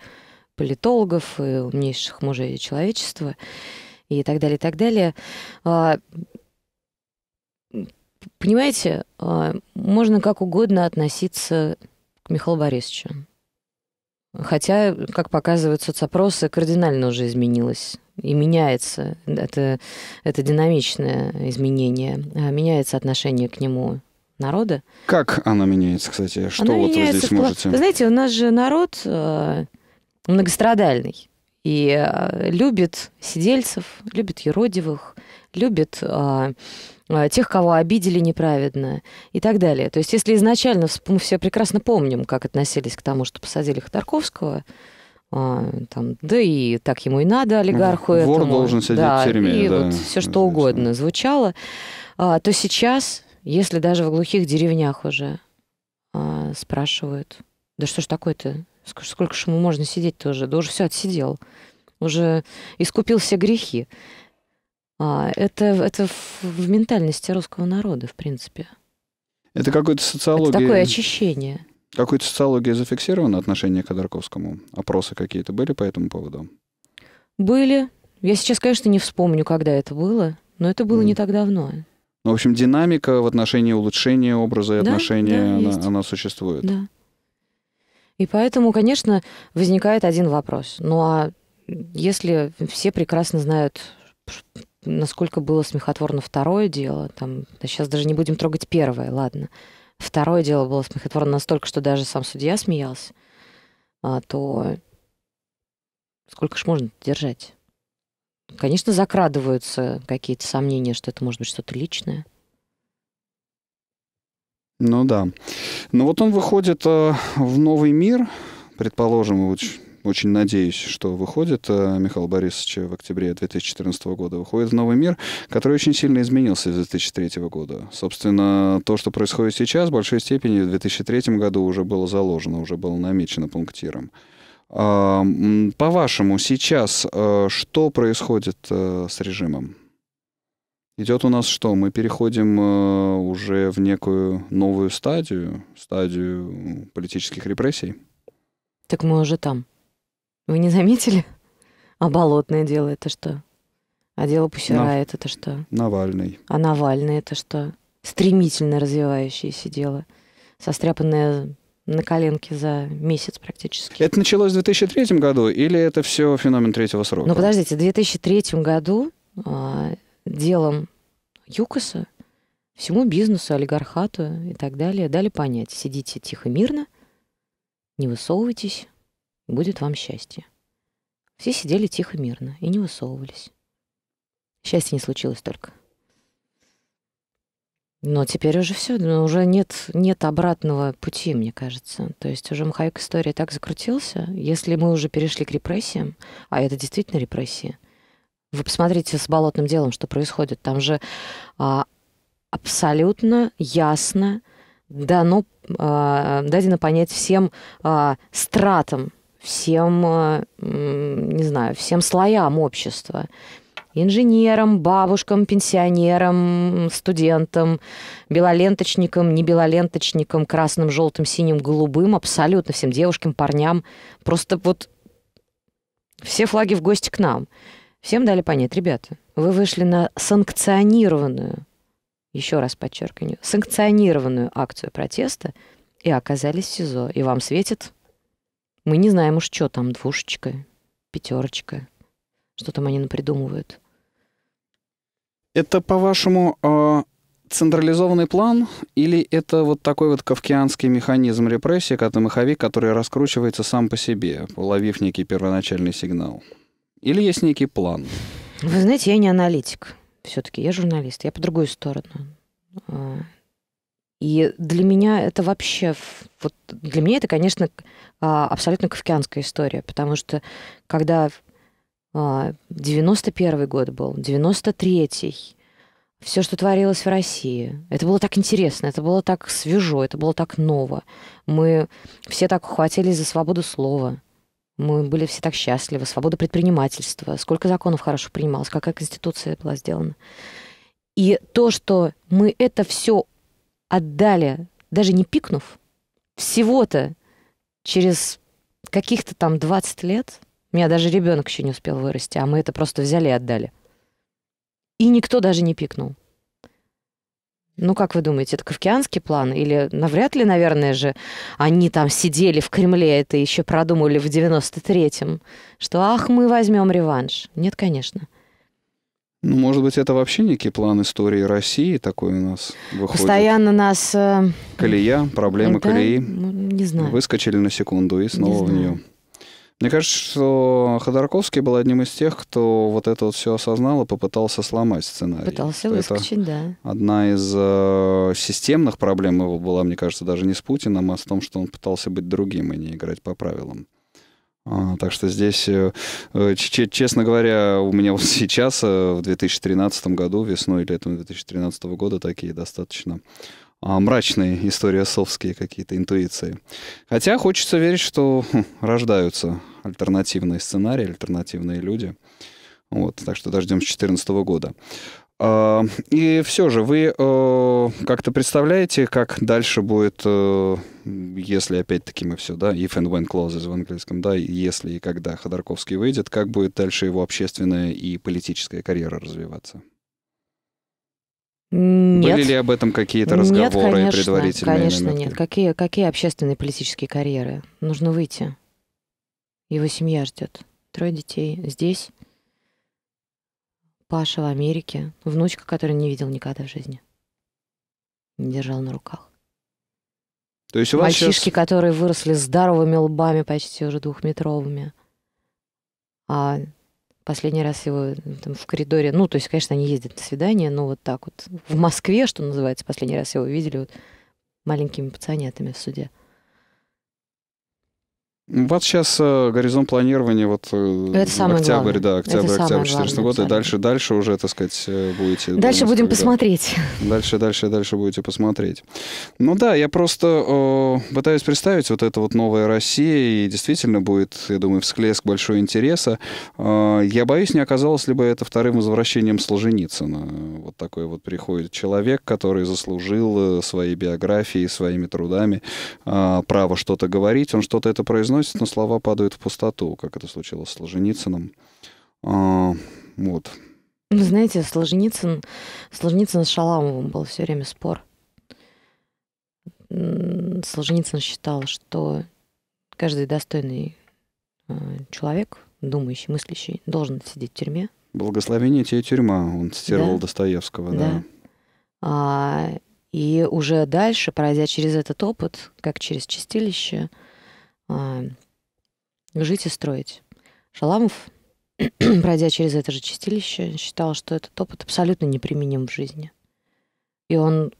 B: политологов, и умнейших мужей человечества, и так далее, и так далее. А, понимаете, а, можно как угодно относиться к Михаилу Борисовичу. Хотя, как показывают соцопросы, кардинально уже изменилось и меняется. Это, это динамичное изменение. А, меняется отношение к нему народа.
A: Как оно меняется, кстати? Что оно вот вы здесь можете? Вы знаете,
B: у нас же народ а, многострадальный и любит сидельцев, любит юродивых, любит а, а, тех, кого обидели неправедно и так далее. То есть если изначально мы все прекрасно помним, как относились к тому, что посадили Ходорковского, а, там, да и так ему и надо, ну олигарху Вор этому. должен сидеть да, в тюрьме. И да, вот все что угодно звучало. А, то сейчас, если даже в глухих деревнях уже а, спрашивают, да что ж такое-то, сколько же ему можно сидеть тоже, да уже все отсидел, уже искупил все грехи. А, это, это в, в ментальности русского народа, в принципе.
A: Это какое-то социология. Это такое
B: очищение.
A: Какой-то социология зафиксировано отношение к Ходорковскому? Опросы какие-то были по этому поводу?
B: Были. Я сейчас, конечно, не вспомню, когда это было, но это было mm. не так давно.
A: Ну, в общем, динамика в отношении улучшения образа и да, отношения, да, она, она существует.
B: Да. И поэтому, конечно, возникает один вопрос. Ну а если все прекрасно знают, насколько было смехотворно второе дело, там, сейчас даже не будем трогать первое, ладно. Второе дело было смехотворно настолько, что даже сам судья смеялся, а, то сколько ж можно держать? Конечно, закрадываются какие-то сомнения, что это может быть что-то личное.
A: Ну да. Ну вот он выходит э, в новый мир, предположим, его очень надеюсь, что выходит э, Михаил Борисович в октябре 2014 года, выходит в «Новый мир», который очень сильно изменился с 2003 года. Собственно, то, что происходит сейчас, в большой степени в 2003 году уже было заложено, уже было намечено пунктиром. А, по-вашему, сейчас э, что происходит э, с режимом? Идет у нас что? Мы переходим уже в некую новую стадию, стадию политических репрессий?
B: Так мы уже там. Вы не заметили? А болотное дело это что? А дело Пусирает Нав... это что?
A: Навальный.
B: А Навальный это что? Стремительно развивающееся дело. Состряпанное на коленке за месяц практически.
A: Это началось в 2003 году или это все феномен третьего срока? Ну, подождите,
B: в 2003 году а, делом ЮКОСа всему бизнесу, олигархату и так далее дали понять, сидите тихо, мирно, не высовывайтесь, Будет вам счастье. Все сидели тихо, мирно и не высовывались. Счастье не случилось только. Но теперь уже все, ну, уже нет, нет обратного пути, мне кажется. То есть уже Махаик история так закрутился. Если мы уже перешли к репрессиям, а это действительно репрессии, вы посмотрите с болотным делом, что происходит. Там же а, абсолютно ясно дано, а, дадено понять всем а, стратам всем, э, не знаю, всем слоям общества. Инженерам, бабушкам, пенсионерам, студентам, белоленточникам, не белоленточникам, красным, желтым, синим, голубым, абсолютно всем девушкам, парням. Просто вот все флаги в гости к нам. Всем дали понять, ребята, вы вышли на санкционированную, еще раз подчеркиваю, санкционированную акцию протеста и оказались в СИЗО, и вам светит мы не знаем уж, что там, двушечка, пятерочка, что там они напридумывают.
A: Это, по-вашему, э, централизованный план или это вот такой вот кавкианский механизм репрессии, когда маховик, который раскручивается сам по себе, уловив некий первоначальный сигнал? Или есть некий план?
B: Вы знаете, я не аналитик все-таки, я журналист, я по другую сторону. Э, и для меня это вообще, вот для меня это, конечно, а, абсолютно кавкианская история, потому что когда 91 а, год был, 93-й, все, что творилось в России. Это было так интересно, это было так свежо, это было так ново. Мы все так ухватились за свободу слова. Мы были все так счастливы. Свобода предпринимательства. Сколько законов хорошо принималось, какая конституция была сделана. И то, что мы это все отдали, даже не пикнув, всего-то через каких-то там 20 лет, у меня даже ребенок еще не успел вырасти, а мы это просто взяли и отдали. И никто даже не пикнул. Ну, как вы думаете, это кавкианский план? Или навряд ли, наверное же, они там сидели в Кремле, это еще продумали в 93-м, что «ах, мы возьмем реванш». Нет, конечно.
A: Ну, может быть, это вообще некий план истории России такой у нас выходит?
B: Постоянно нас... Э...
A: Колея, проблемы да? колеи. Ну, не знаю. Выскочили на секунду и снова не в нее. Мне кажется, что Ходорковский был одним из тех, кто вот это вот все осознал и попытался сломать сценарий. Пытался что выскочить, да. Одна из э, системных проблем его была, мне кажется, даже не с Путиным, а с том, что он пытался быть другим и а не играть по правилам. А, так что здесь, э, э, честно говоря, у меня вот сейчас, э, в 2013 году, весной или летом 2013 года, такие достаточно а, мрачные истории совские какие-то интуиции. Хотя хочется верить, что хм, рождаются альтернативные сценарии, альтернативные люди. Вот, так что дождемся 2014 года. Э, и все же, вы э, как-то представляете, как дальше будет, э, если, опять-таки, мы все, да, if and when clauses в английском, да, если и когда Ходорковский выйдет, как будет дальше его общественная и политическая карьера развиваться?
B: Нет. Были ли об этом какие-то разговоры нет, конечно, предварительные? Конечно, нет. Какие, какие общественные политические карьеры? Нужно выйти. Его семья ждет. Трое детей здесь. Паша в Америке, внучка, которую не видел никогда в жизни. Не держал на руках. То есть у вас Мальчишки, сейчас... которые выросли здоровыми лбами, почти уже двухметровыми. А последний раз его ну, там, в коридоре, ну, то есть, конечно, они ездят на свидание, но вот так вот. В Москве, что называется, последний раз его видели вот маленькими пацанятами в суде.
A: Вот сейчас э, горизонт планирования вот э, это самое октябрь, главное. да, октябрь, это октябрь 2014 -го года. И дальше, дальше уже, так сказать, э, будете. Дальше будем когда... посмотреть. Дальше, дальше, дальше будете посмотреть. Ну да, я просто э, пытаюсь представить вот это вот новая Россия, и действительно будет, я думаю, всклеск большого интереса. Э, я боюсь, не оказалось ли бы это вторым возвращением Солженицына. Вот такой вот приходит человек, который заслужил э, своей биографией, своими трудами э, право что-то говорить, он что-то это произносит произносит, но слова падают в пустоту, как это случилось с Солженицыным. А, вот.
B: Вы знаете, с Солженицын с Шаламовым был все время спор. Солженицын считал, что каждый достойный а, человек, думающий, мыслящий, должен сидеть в тюрьме.
A: Благословение тебе тюрьма, он цитировал да? Достоевского, да. да.
B: А, и уже дальше, пройдя через этот опыт, как через чистилище, а, жить и строить. Шаламов, пройдя через это же чистилище, считал, что этот опыт абсолютно неприменим в жизни. И он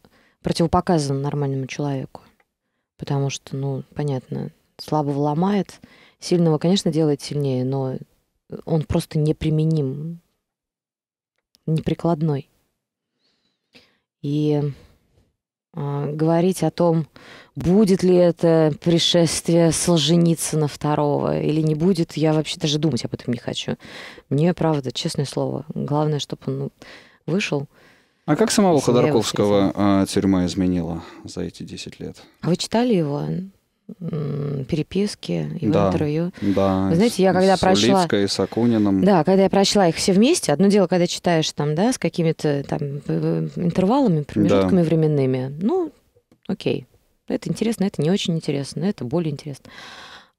B: противопоказан нормальному человеку. Потому что, ну, понятно, слабого ломает, сильного, конечно, делает сильнее, но он просто неприменим, неприкладной. И а, говорить о том, будет ли это пришествие Солженицына второго или не будет, я вообще даже думать об этом не хочу. Мне, правда, честное слово, главное, чтобы он ну, вышел. А как самого Ходорковского
A: а, тюрьма изменила за эти 10 лет?
B: А вы читали его? переписки и да, в интервью.
A: Да, Вы знаете, я когда с прочла... Улицкой, с Акуниным. Да,
B: когда я прочла их все вместе, одно дело, когда читаешь там, да, с какими-то там э, интервалами, промежутками да. временными. Ну, окей. Это интересно, это не очень интересно, это более интересно.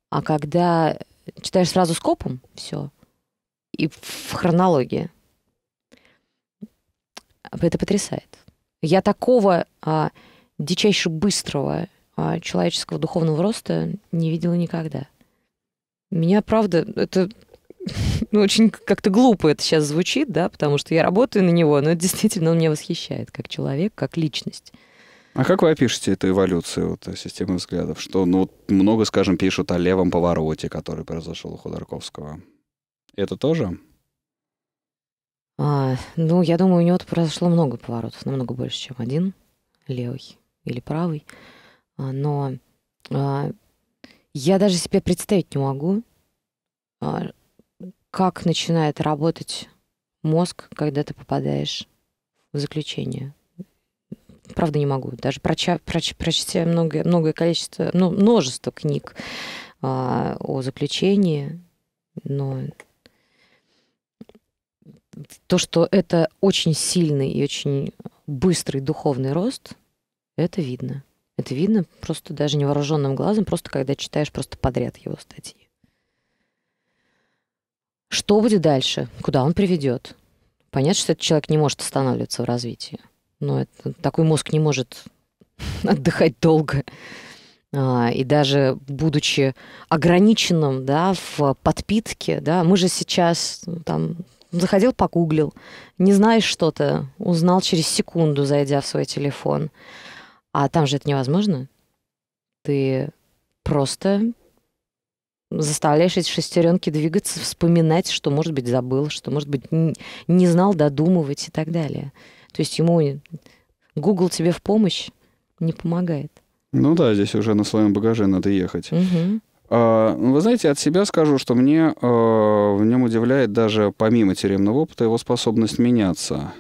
B: А когда читаешь сразу скопом все и в хронологии, это потрясает. Я такого а, дичайше быстрого а, человеческого духовного роста не видела никогда. Меня, правда, это ну, очень как-то глупо это сейчас звучит, да, потому что я работаю на него, но действительно он меня восхищает как человек, как личность.
A: А как вы опишете эту эволюцию вот, э, системы взглядов? Что, ну, много, скажем, пишут о левом повороте, который произошел у Ходорковского. Это тоже?
B: А, ну, я думаю, у него произошло много поворотов, намного больше, чем один, левый или правый. А, но а, я даже себе представить не могу, а, как начинает работать мозг, когда ты попадаешь в заключение. Правда, не могу. Даже проча, проч, прочтя многое, многое количество, ну, множество книг а, о заключении, но то, что это очень сильный и очень быстрый духовный рост, это видно. Это видно просто даже невооруженным глазом, просто когда читаешь просто подряд его статьи. Что будет дальше? Куда он приведет? Понятно, что этот человек не может останавливаться в развитии. Но это, такой мозг не может отдыхать долго. А, и даже будучи ограниченным да, в подпитке, да, мы же сейчас ну, там, заходил, погуглил, не знаешь что-то, узнал через секунду, зайдя в свой телефон. А там же это невозможно. Ты просто заставляешь эти шестеренки двигаться, вспоминать, что, может быть, забыл, что, может быть, не знал, додумывать и так далее. То есть ему Google тебе в помощь не помогает.
A: Ну да, здесь уже на своем багаже надо ехать. Угу. Вы знаете, от себя скажу, что мне э, в нем удивляет даже помимо тюремного опыта его способность меняться.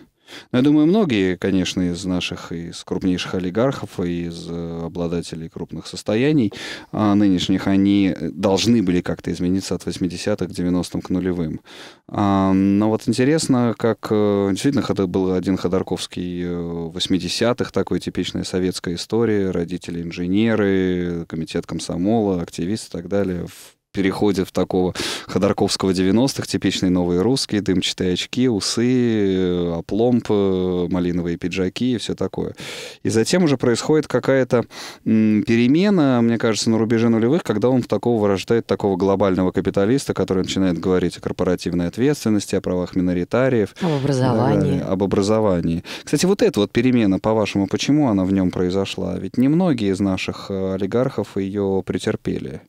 A: Но ну, я думаю, многие, конечно, из наших, из крупнейших олигархов и из э, обладателей крупных состояний а, нынешних, они должны были как-то измениться от 80-х к 90-м к нулевым. А, но вот интересно, как э, действительно это был один Ходорковский 80-х, э, такой типичная советская история, родители инженеры, комитет комсомола, активисты и так далее в переходе в такого Ходорковского 90-х, типичные новые русские, дымчатые очки, усы, э, опломб, э, малиновые пиджаки и все такое. И затем уже происходит какая-то перемена, мне кажется, на рубеже нулевых, когда он в такого вырождает такого глобального капиталиста, который начинает говорить о корпоративной ответственности, о правах миноритариев.
B: Об образовании. Э,
A: об образовании. Кстати, вот эта вот перемена, по-вашему, почему она в нем произошла? Ведь немногие из наших э, олигархов ее претерпели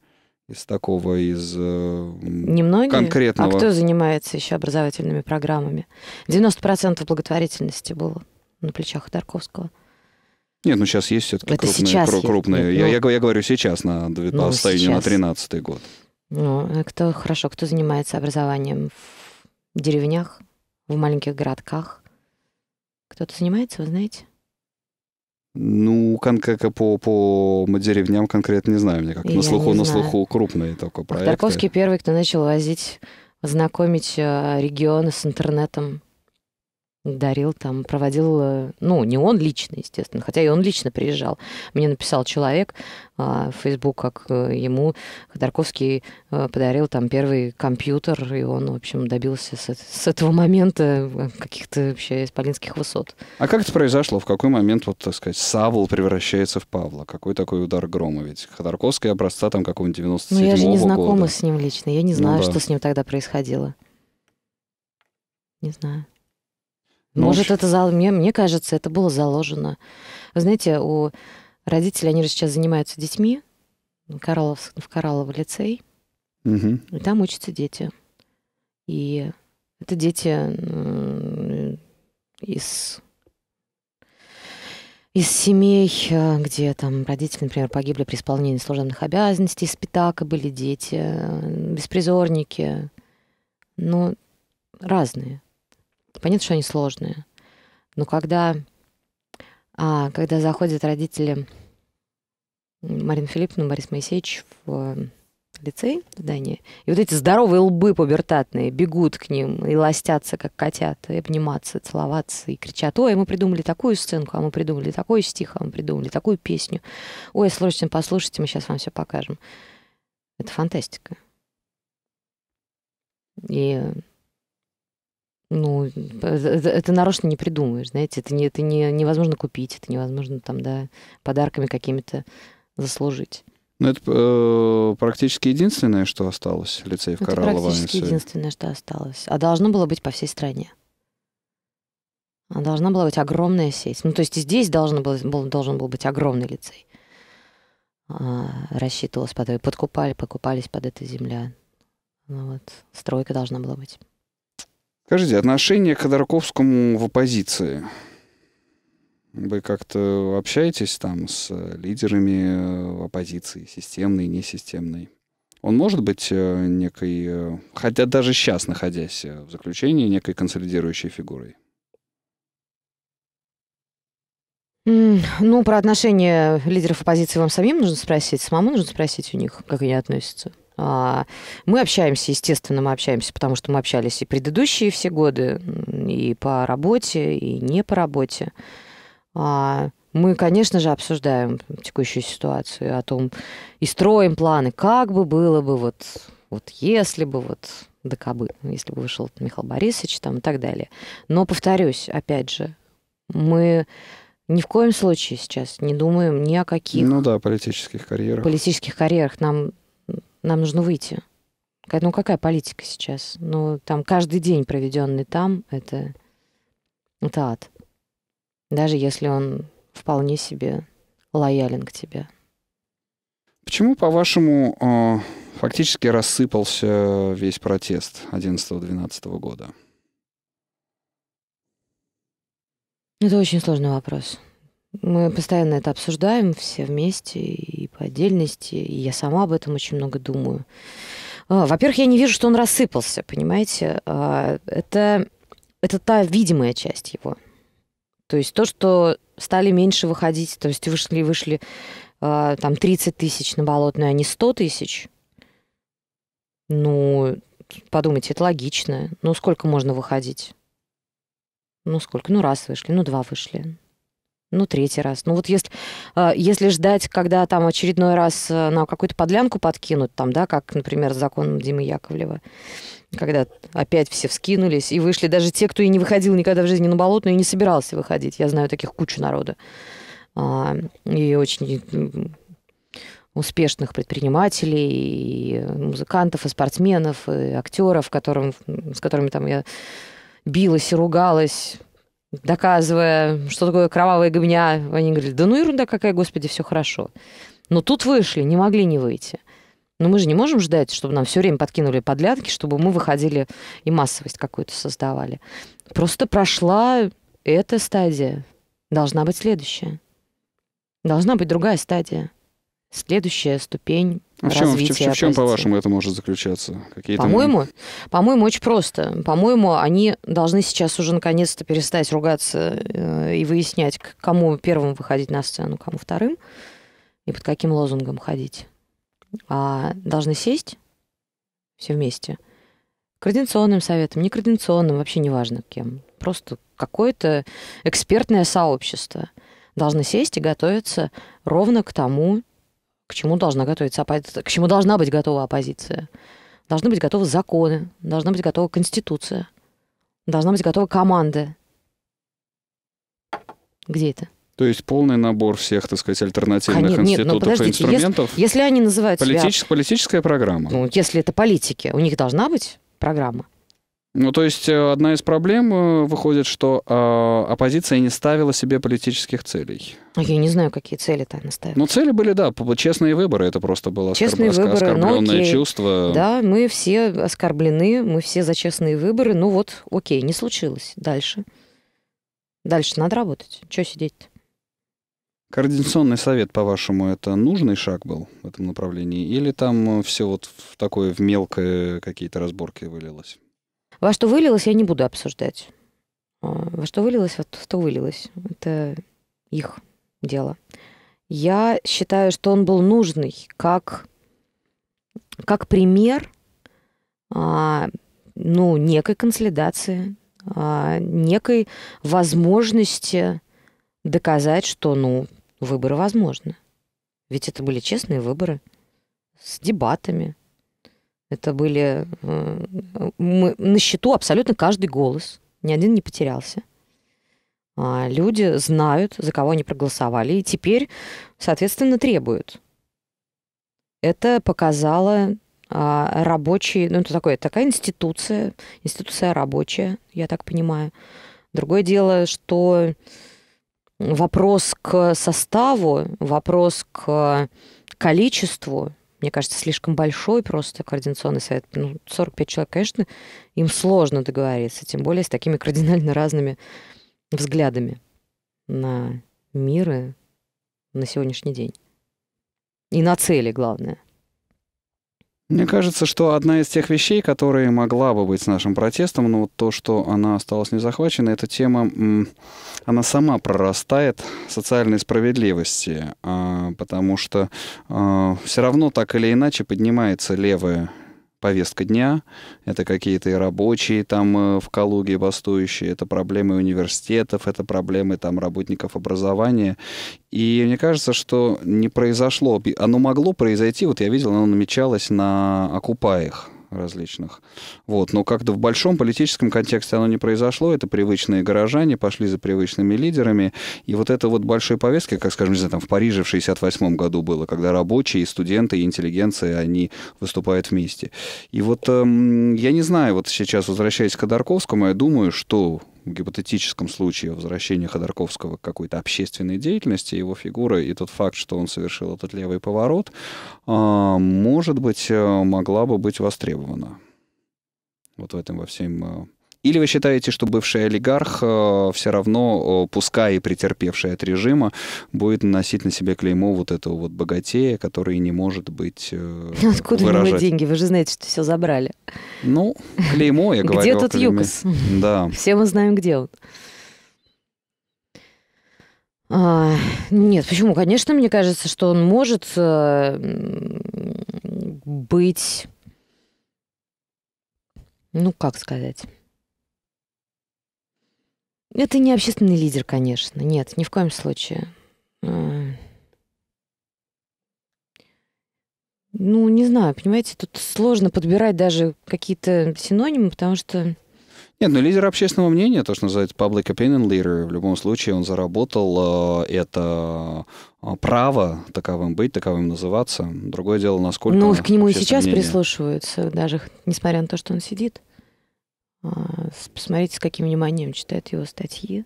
A: из такого, из э,
B: Немногие? конкретного. А кто занимается еще образовательными программами? 90% благотворительности было на плечах Ходорковского.
A: Нет, ну сейчас есть все-таки крупные. Сейчас крупные. Есть, ну, я, ну, я, я говорю сейчас, на, ну, на 13-й год.
B: Ну, а кто хорошо, кто занимается образованием в деревнях, в маленьких городках? Кто-то занимается, вы знаете?
A: Ну, конкретно по, по деревням конкретно не знаю. Мне как на слуху, на слуху крупные только проекты. Тарковский
B: первый, кто начал возить, знакомить э, регионы с интернетом дарил там, проводил, э, ну, не он лично, естественно, хотя и он лично приезжал. Мне написал человек а, в Facebook, как э, ему Ходорковский а, подарил там первый компьютер, и он, в общем, добился с, с этого момента каких-то вообще исполинских высот.
A: А как это произошло? В какой момент, вот, так сказать, Савл превращается в Павла? Какой такой удар грома? Ведь Ходорковский образца там какого-нибудь 97 года. Ну, я же не знакома года.
B: с ним лично, я не ну знаю, ну, да. что с ним тогда происходило. Не знаю. Ну, Может, это зал... мне, мне кажется, это было заложено. Вы знаете, у родителей, они же сейчас занимаются детьми Кораллов, в Коралловый лицей. Угу. И там учатся дети. И это дети из из семей, э, где там родители, например, погибли при исполнении служебных обязанностей, из Питака были дети, э, беспризорники, но ну, разные. Понятно, что они сложные. Но когда, а, когда заходят родители Марин Филипповна, Борис Моисеевич в э, лицей в Дании, и вот эти здоровые лбы пубертатные бегут к ним и ластятся, как котята, и обниматься, целоваться, и кричат, ой, мы придумали такую сценку, а мы придумали такой стих, а мы придумали такую песню. Ой, слушайте, послушайте, мы сейчас вам все покажем. Это фантастика. И ну, э, это нарочно не придумаешь, знаете, это, не, это не, невозможно купить, это невозможно там, да, подарками какими-то заслужить.
A: Ну, это э, практически единственное, что осталось лицей в это Коралловом. практически единственное,
B: что осталось. А должно было быть по всей стране. А должна была быть огромная сеть. Ну, то есть здесь должен был, был, должен был быть огромный лицей. А, рассчитывалось под... Подкупали, покупались под этой земля. Ну, вот. Стройка должна была быть.
A: Скажите, отношение к Ходорковскому в оппозиции? Вы как-то общаетесь там с э, лидерами э, оппозиции, системной, несистемной? Он может быть э, некой, хотя даже сейчас, находясь в заключении, некой консолидирующей фигурой?
B: Ну, про отношения лидеров оппозиции вам самим нужно спросить, самому нужно спросить у них, как они относятся. А, мы общаемся, естественно, мы общаемся, потому что мы общались и предыдущие все годы, и по работе, и не по работе. А, мы, конечно же, обсуждаем текущую ситуацию о том, и строим планы, как бы было бы, вот, вот если бы, вот да кабы, если бы вышел Михаил Борисович там, и так далее. Но, повторюсь, опять же, мы ни в коем случае сейчас не думаем ни о каких... Ну
A: да, политических карьерах.
B: Политических карьерах. Нам нам нужно выйти. Ну какая политика сейчас? Ну там каждый день, проведенный там, это, это ад. Даже если он вполне себе лоялен к тебе.
A: Почему, по-вашему, э, фактически рассыпался весь протест 11-12 года?
B: Это очень сложный вопрос. Мы постоянно это обсуждаем все вместе, и отдельности, и я сама об этом очень много думаю. А, во-первых, я не вижу, что он рассыпался, понимаете? А, это, это та видимая часть его. То есть то, что стали меньше выходить, то есть вышли, вышли а, там 30 тысяч на болотную, а не 100 тысяч. Ну, подумайте, это логично. Ну, сколько можно выходить? Ну, сколько? Ну, раз вышли, ну, два вышли ну, третий раз. Ну, вот если, а, если ждать, когда там очередной раз э, на какую-то подлянку подкинут, там, да, как, например, с законом Димы Яковлева, когда опять все вскинулись и вышли даже те, кто и не выходил никогда в жизни на болотную и не собирался выходить. Я знаю таких кучу народа. А, и очень успешных предпринимателей, и музыкантов, и спортсменов, и актеров, которым, с которыми там я билась и ругалась доказывая, что такое кровавая гобня. Они говорили, да ну ерунда какая, господи, все хорошо. Но тут вышли, не могли не выйти. Но мы же не можем ждать, чтобы нам все время подкинули подлянки, чтобы мы выходили и массовость какую-то создавали. Просто прошла эта стадия. Должна быть следующая. Должна быть другая стадия следующая ступень в чем, развития в чем, в чем, по-вашему,
A: это может заключаться? Какие по-моему,
B: по-моему, очень просто. По-моему, они должны сейчас уже наконец-то перестать ругаться э, и выяснять, к кому первым выходить на сцену, кому вторым, и под каким лозунгом ходить. А должны сесть все вместе. Координационным советом, не координационным, вообще неважно кем. Просто какое-то экспертное сообщество должны сесть и готовиться ровно к тому, к чему должна готовиться оппозиция, к чему должна быть готова оппозиция. Должны быть готовы законы, должна быть готова конституция, должна быть готова команда. Где это?
A: То есть полный набор всех, так сказать, альтернативных а, нет, институтов нет, ну, и инструментов.
B: Если, если они называются себя...
A: Политическая программа.
B: Ну, если это политики, у них должна быть программа.
A: Ну, то есть э, одна из проблем э, выходит, что э, оппозиция не ставила себе политических целей.
B: Я не знаю, какие цели-то она ставила.
A: Ну, цели были, да, честные выборы, это просто было честные оскорб... выборы, ну, оскорбленное ну, окей. чувство. Да,
B: мы все оскорблены, мы все за честные выборы, ну вот, окей, не случилось, дальше. Дальше надо работать, что сидеть-то?
A: Координационный совет, по-вашему, это нужный шаг был в этом направлении? Или там все вот в такое в мелкое какие-то разборки вылилось?
B: Во что вылилось, я не буду обсуждать. А, во что вылилось, вот что вылилось. Это их дело. Я считаю, что он был нужный как, как пример а, ну, некой консолидации, а, некой возможности доказать, что ну, выборы возможны. Ведь это были честные выборы с дебатами, это были э, мы, на счету абсолютно каждый голос. Ни один не потерялся. А, люди знают, за кого они проголосовали, и теперь, соответственно, требуют. Это показало а, рабочий, ну, это такое, такая институция, институция рабочая, я так понимаю. Другое дело, что вопрос к составу, вопрос к э, количеству мне кажется, слишком большой просто координационный совет. Ну, 45 человек, конечно, им сложно договориться, тем более с такими кардинально разными взглядами на мир и на сегодняшний день. И на цели, главное – мне кажется,
A: что одна из тех вещей, которая могла бы быть с нашим протестом, но ну, вот то, что она осталась незахвачена, эта тема, она сама прорастает социальной справедливости, а, потому что а, все равно так или иначе поднимается левая повестка дня. Это какие-то и рабочие там э, в Калуге бастующие, это проблемы университетов, это проблемы там работников образования. И мне кажется, что не произошло, оно могло произойти, вот я видел, оно намечалось на Окупаях, различных. Вот. Но как-то в большом политическом контексте оно не произошло. Это привычные горожане пошли за привычными лидерами. И вот это вот большой повестка, как, скажем, не знаю, там в Париже в 68 году было, когда рабочие, студенты, и интеллигенция, они выступают вместе. И вот эм, я не знаю, вот сейчас возвращаясь к Ходорковскому, я думаю, что гипотетическом случае возвращения Ходорковского к какой-то общественной деятельности, его фигура и тот факт, что он совершил этот левый поворот, а, может быть, э, могла бы быть востребована. Вот в этом во всем э, или вы считаете, что бывший олигарх э, все равно, пускай и претерпевший от режима, будет наносить на себе клеймо вот этого вот богатея, который не может быть э, Откуда выражать. ему деньги?
B: Вы же знаете, что все забрали.
A: Ну, клеймо, я говорю. Где тут Юкос? Да.
B: Все мы знаем, где он. А, нет, почему? Конечно, мне кажется, что он может э, быть, ну как сказать, это не общественный лидер, конечно. Нет, ни в коем случае. А. Ну, не знаю, понимаете, тут сложно подбирать даже какие-то синонимы, потому что...
A: Нет, ну лидер общественного мнения, то, что называется public opinion leader, в любом случае он заработал э, это э, право таковым быть, таковым называться. Другое дело, насколько... Ну, к нему и сейчас мнение.
B: прислушиваются, даже несмотря на то, что он сидит. А, посмотрите, с каким вниманием читают его статьи.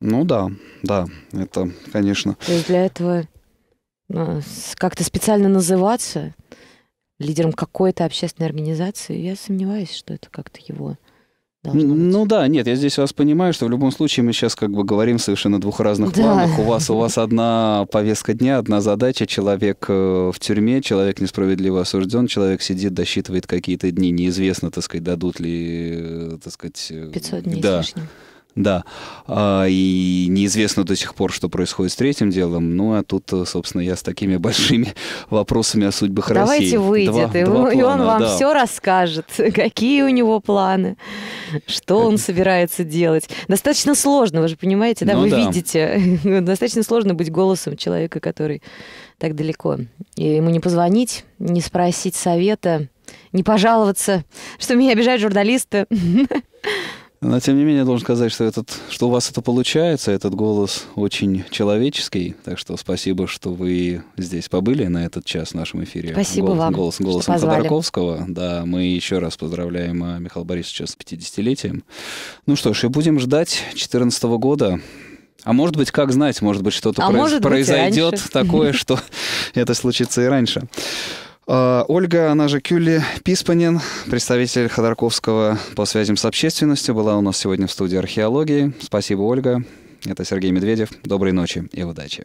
A: Ну да, да, это, конечно. То есть
B: для этого а, как-то специально называться лидером какой-то общественной организации, я сомневаюсь, что это как-то его
A: ну да, нет, я здесь вас понимаю, что в любом случае мы сейчас как бы говорим совершенно двух разных да. планах. У вас у вас одна повестка дня, одна задача. Человек э, в тюрьме, человек несправедливо осужден, человек сидит, досчитывает какие-то дни. Неизвестно, так сказать, дадут ли, э, так сказать... 500 э, дней да. с лишним. Да. А, и неизвестно до сих пор, что происходит с третьим делом. Ну, а тут, э, собственно, я с такими большими
B: вопросами о судьбах Давайте России. Давайте выйдет, два, и, два и он вам да. все расскажет, какие у него планы, что он э, собирается делать. Достаточно сложно, вы же понимаете, да, ну, вы да. видите. Достаточно сложно быть голосом человека, который так далеко. И ему не позвонить, не спросить совета, не пожаловаться, что меня обижают журналисты.
A: Но, тем не менее, я должен сказать, что, этот, что у вас это получается, этот голос очень человеческий. Так что спасибо, что вы здесь побыли на этот час в нашем эфире. Спасибо голос, вам, голос, Голосом что Ходорковского. Да, мы еще раз поздравляем а, Михаила Борисовича с 50-летием. Ну что ж, и будем ждать 2014 года. А может быть, как знать, может быть, что-то а произ... произойдет такое, что это случится и раньше. А, Ольга, она же Кюли Писпанин, представитель Ходорковского по связям с общественностью, была у нас сегодня в студии археологии. Спасибо, Ольга. Это Сергей Медведев. Доброй ночи и удачи.